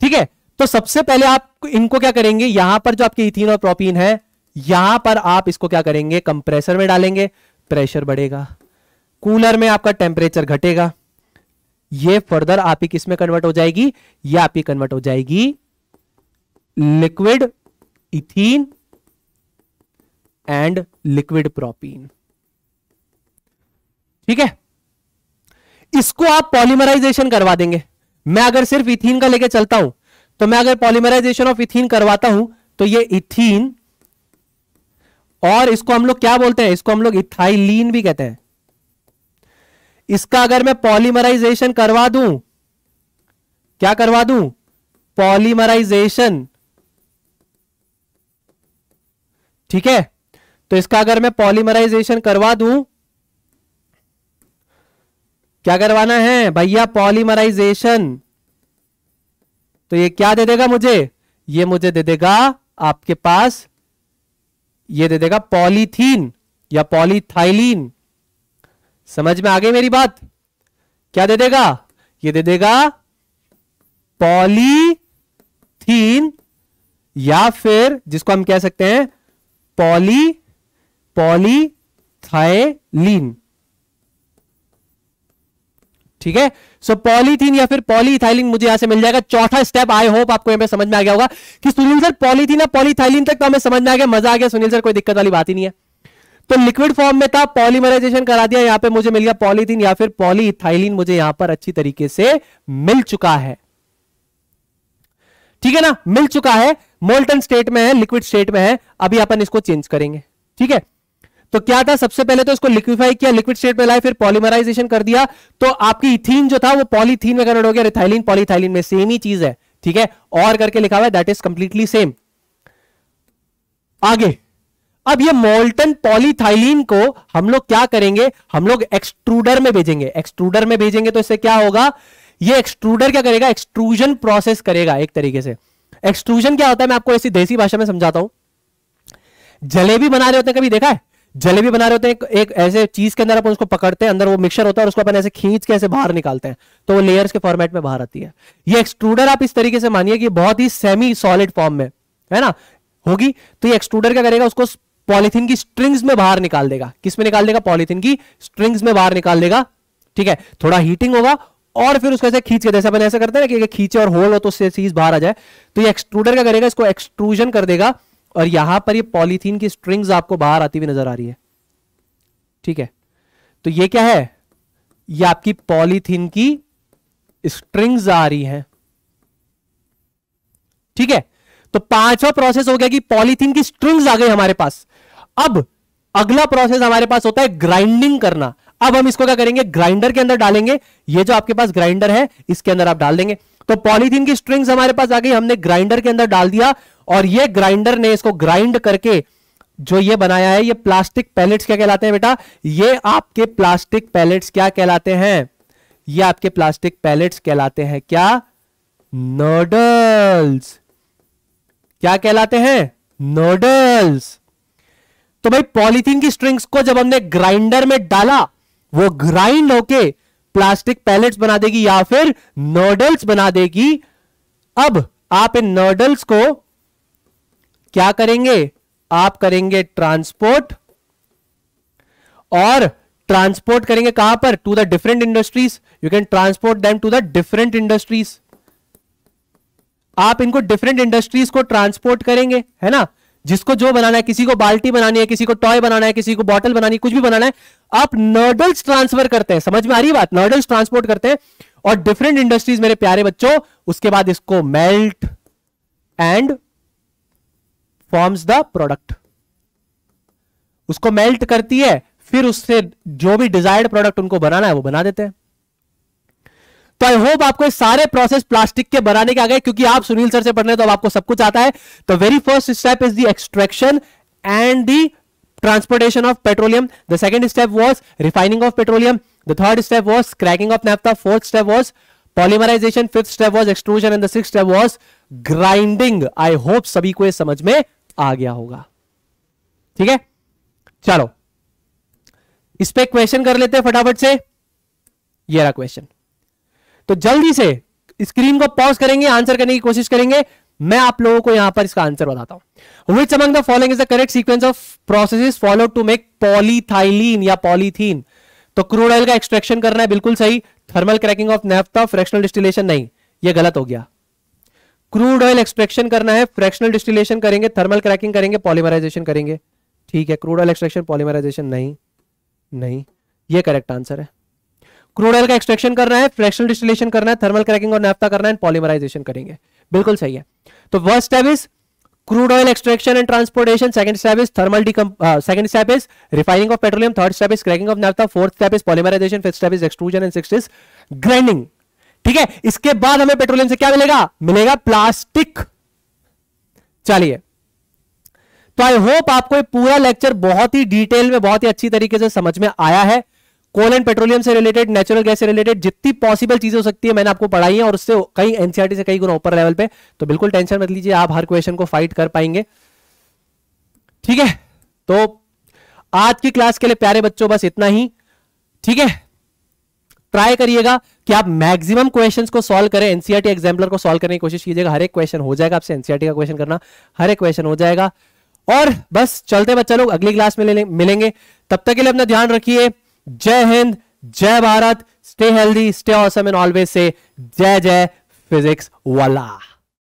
ठीक है तो सबसे पहले आप इनको क्या करेंगे यहां पर जो आपके इथिन और प्रोपीन है यहां पर आप इसको क्या करेंगे कंप्रेसर में डालेंगे प्रेशर बढ़ेगा कूलर में आपका टेम्परेचर घटेगा ये फर्दर आपकी किसमें कन्वर्ट हो जाएगी ये आपकी कन्वर्ट हो जाएगी liquid ethene and liquid propene ठीक है इसको आप पॉलीमराइजेशन करवा देंगे मैं अगर सिर्फ इथीन का लेके चलता हूं तो मैं अगर पॉलीमराइजेशन ऑफ इथीन करवाता हूं तो ये इथीन और इसको हम लोग क्या बोलते हैं इसको हम लोग इथाइलीन भी कहते हैं इसका अगर मैं पॉलीमराइजेशन करवा दूं क्या करवा दूं पॉलीमराइजेशन ठीक है तो इसका अगर मैं पॉलीमराइजेशन करवा दूं क्या करवाना है भैया पॉलीमराइजेशन तो ये क्या दे देगा मुझे ये मुझे दे देगा आपके पास ये दे देगा पॉलीथीन या पॉलीथाइलीन समझ में आ गई मेरी बात क्या दे देगा ये दे देगा पॉलीथीन या फिर जिसको हम कह सकते हैं पॉली पॉलीथाइलीन ठीक है सो पॉलीथीन या फिर पॉलीथाइलिन मुझे यहां से मिल जाएगा चौथा स्टेप आई होप आपको यहां पे समझ में आ गया होगा कि सुनील सर पॉलीथीन या पॉलीथाइलिन तक तो हमें समझ में आ गया मजा आ गया सुनील सर कोई दिक्कत वाली बात ही नहीं है तो लिक्विड फॉर्म में था पॉलीमराइजेशन करा दिया यहां पे मुझे मिल गया पॉलीथीन या फिर पॉलीथाइलिन मुझे यहां पर अच्छी तरीके से मिल चुका है ठीक है ना मिल चुका है मोल्टन स्टेट में है लिक्विड स्टेट में है अभी अपन इसको चेंज करेंगे ठीक है तो क्या था सबसे पहले तो इसको लिक्विफाई किया लिक्विड स्टेट में लाए फिर पॉलीमराइजेशन कर दिया तो आपकी इथीन जो था वो पॉलीथीन में कन्वर्ट हो गया रिथाइलिन पॉलीथाइलिन में सेम ही चीज है ठीक है और करके लिखा हुआ है दैट इज कंप्लीटली सेम आगे अब ये मोल्टन पॉलीथाइलिन को हम लोग क्या करेंगे हम लोग एक्सट्रूडर में भेजेंगे एक्सट्रूडर में भेजेंगे तो इससे क्या होगा ये एक्सट्रूडर क्या करेगा एक्सट्रूजन प्रोसेस करेगा एक तरीके से एक्सट्रूजन क्या होता है मैं आपको ऐसी देसी भाषा में समझाता हूं जलेबी बना रहे होते हैं कभी देखा है जलेबी बना रहे होते हैं एक, एक ऐसे चीज के अंदर अपन उसको पकड़ते हैं अंदर वो मिक्सर होता है और उसको अपन ऐसे खींच के ऐसे बाहर निकालते हैं तो वो लेयर्स के फॉर्मेट में बाहर आती है ये एक्सट्रूडर आप इस तरीके से मानिए कि बहुत ही सेमी सॉलिड फॉर्म में है ना होगी तो ये एक्सट्रूडर क्या करेगा उसको पॉलिथिन की स्ट्रिंग्स में बाहर निकाल देगा किस में निकाल देगा पॉलिथिन की स्ट्रिंग्स में बाहर निकाल देगा ठीक है थोड़ा हीटिंग होगा और फिर उसको ऐसे खींच के जैसे अपन ऐसा करते हैं ना कि खींचे और होल हो तो उससे चीज बाहर आ जाए तो ये एक्सट्रूडर क्या करेगा इसको एक्सट्रूजन कर देगा और यहां पर ये पॉलीथीन की स्ट्रिंग्स आपको बाहर आती हुई नजर आ रही है ठीक है तो ये क्या है ये आपकी पॉलीथीन की स्ट्रिंग्स आ रही हैं ठीक है तो पांचवा प्रोसेस हो गया कि पॉलीथीन की स्ट्रिंग्स आ गई हमारे पास अब अगला प्रोसेस हमारे पास होता है ग्राइंडिंग करना अब हम इसको क्या करेंगे ग्राइंडर के अंदर डालेंगे ये जो आपके पास ग्राइंडर है इसके अंदर आप डाल देंगे तो पॉलीथीन की स्ट्रिंग्स हमारे पास आ गई हमने ग्राइंडर के अंदर डाल दिया और ये ग्राइंडर ने इसको ग्राइंड करके जो ये बनाया है ये प्लास्टिक पैलेट्स क्या कहलाते हैं बेटा ये आपके प्लास्टिक पैलेट्स क्या कहलाते हैं ये आपके प्लास्टिक पैलेट्स कहलाते हैं क्या नोडल्स क्या कहलाते हैं नोडल्स तो भाई पॉलीथीन की स्ट्रिंग्स को जब हमने ग्राइंडर में डाला वो ग्राइंड होके प्लास्टिक पैलेट्स बना देगी या फिर नोडल्स बना देगी अब आप इन नोडल्स को क्या करेंगे आप करेंगे ट्रांसपोर्ट और ट्रांसपोर्ट करेंगे कहां पर to the different industries you can transport them to the different industries आप इनको डिफरेंट इंडस्ट्रीज को ट्रांसपोर्ट करेंगे है ना जिसको जो बनाना है किसी को बाल्टी बनानी है किसी को टॉय बनाना है किसी को बॉटल बनानी है कुछ भी बनाना है आप नर्डल्स ट्रांसफर करते हैं समझ में आ रही बात नर्डल्स ट्रांसपोर्ट करते हैं और डिफरेंट इंडस्ट्रीज मेरे प्यारे बच्चों उसके बाद इसको melt and forms the product उसको मेल्ट करती है फिर उससे जो भी डिजायर्ड प्रोडक्ट उनको बनाना है वो बना देते हैं तो आई होप आपको सारे प्रोसेस प्लास्टिक के बनाने के आ गए क्योंकि आप सुनील सर से पढ़ रहे तो आपको सब कुछ आता है तो very first step is the extraction and the transportation of petroleum the second step was refining of petroleum the third step was cracking of naphtha fourth step was polymerization fifth step was extrusion and sixth step was grinding I hope सभी को यह समझ में आ गया होगा ठीक है चलो इस पर क्वेश्चन कर लेते हैं फटाफट से ये रहा क्वेश्चन तो जल्दी से स्क्रीन को पॉज करेंगे आंसर करने की कोशिश करेंगे मैं आप लोगों को यहां पर इसका आंसर बताता हूं which among the following is the correct sequence of process follow to make polyethylene या पॉलीथीन तो क्रूड ऑयल का एक्सट्रैक्शन करना है बिल्कुल सही thermal cracking of naphtha fractional distillation नहीं यह गलत हो गया क्रूड ऑयल एक्सट्रैक्शन करना है फ्रैक्शनल डिस्टिलेशन करेंगे थर्मल क्रैकिंग करेंगे पॉलीमराइजेशन करेंगे ठीक है क्रूड ऑयल एक्सट्रैक्शन पॉलीमराइजेशन नहीं नहीं ये करेक्ट आंसर है क्रूड ऑयल का एक्सट्रेक्शन करना है फ्रैक्शनल डिस्टिलेशन करना है थर्मल क्रैकिंग और नाफ्ता करना है एंड पॉलीमराइजेशन करेंगे बिल्कुल सही है तो first step is crude oil extraction and transportation second step is thermal second step is refining of petroleum third step is cracking of naphtha fourth step is polymerization fifth step is extrusion and six is grinding ठीक है इसके बाद हमें पेट्रोलियम से क्या मिलेगा मिलेगा प्लास्टिक चलिए तो आई होप आपको ये पूरा लेक्चर बहुत ही डिटेल में बहुत ही अच्छी तरीके से समझ में आया है कोल एंड पेट्रोलियम से रिलेटेड नेचुरल गैस से रिलेटेड जितनी पॉसिबल चीजें हो सकती है मैंने आपको पढ़ाई है और उससे कई एनसीआरटी e से कई गुना ऊपर लेवल पे तो बिल्कुल टेंशन मत लीजिए आप हर क्वेश्चन को फाइट कर पाएंगे ठीक है तो आज की क्लास के लिए प्यारे बच्चों बस इतना ही ठीक है ट्राई करिएगा कि आप मैक्सिमम क्वेश्चंस को सॉल्व करें एनसीआरटी एग्जाम्पलर e को सॉल्व करने की कोशिश कीजिएगा हर एक क्वेश्चन हो जाएगा आपसे एनसीआरटी e का क्वेश्चन करना हर एक क्वेश्चन हो जाएगा और बस चलते बच्चा लोग अगली क्लास में मिलेंगे तब तक के लिए अपना ध्यान रखिए जय हिंद जय Bharat stay healthy stay awesome and always से जय जय फिजिक्स वाला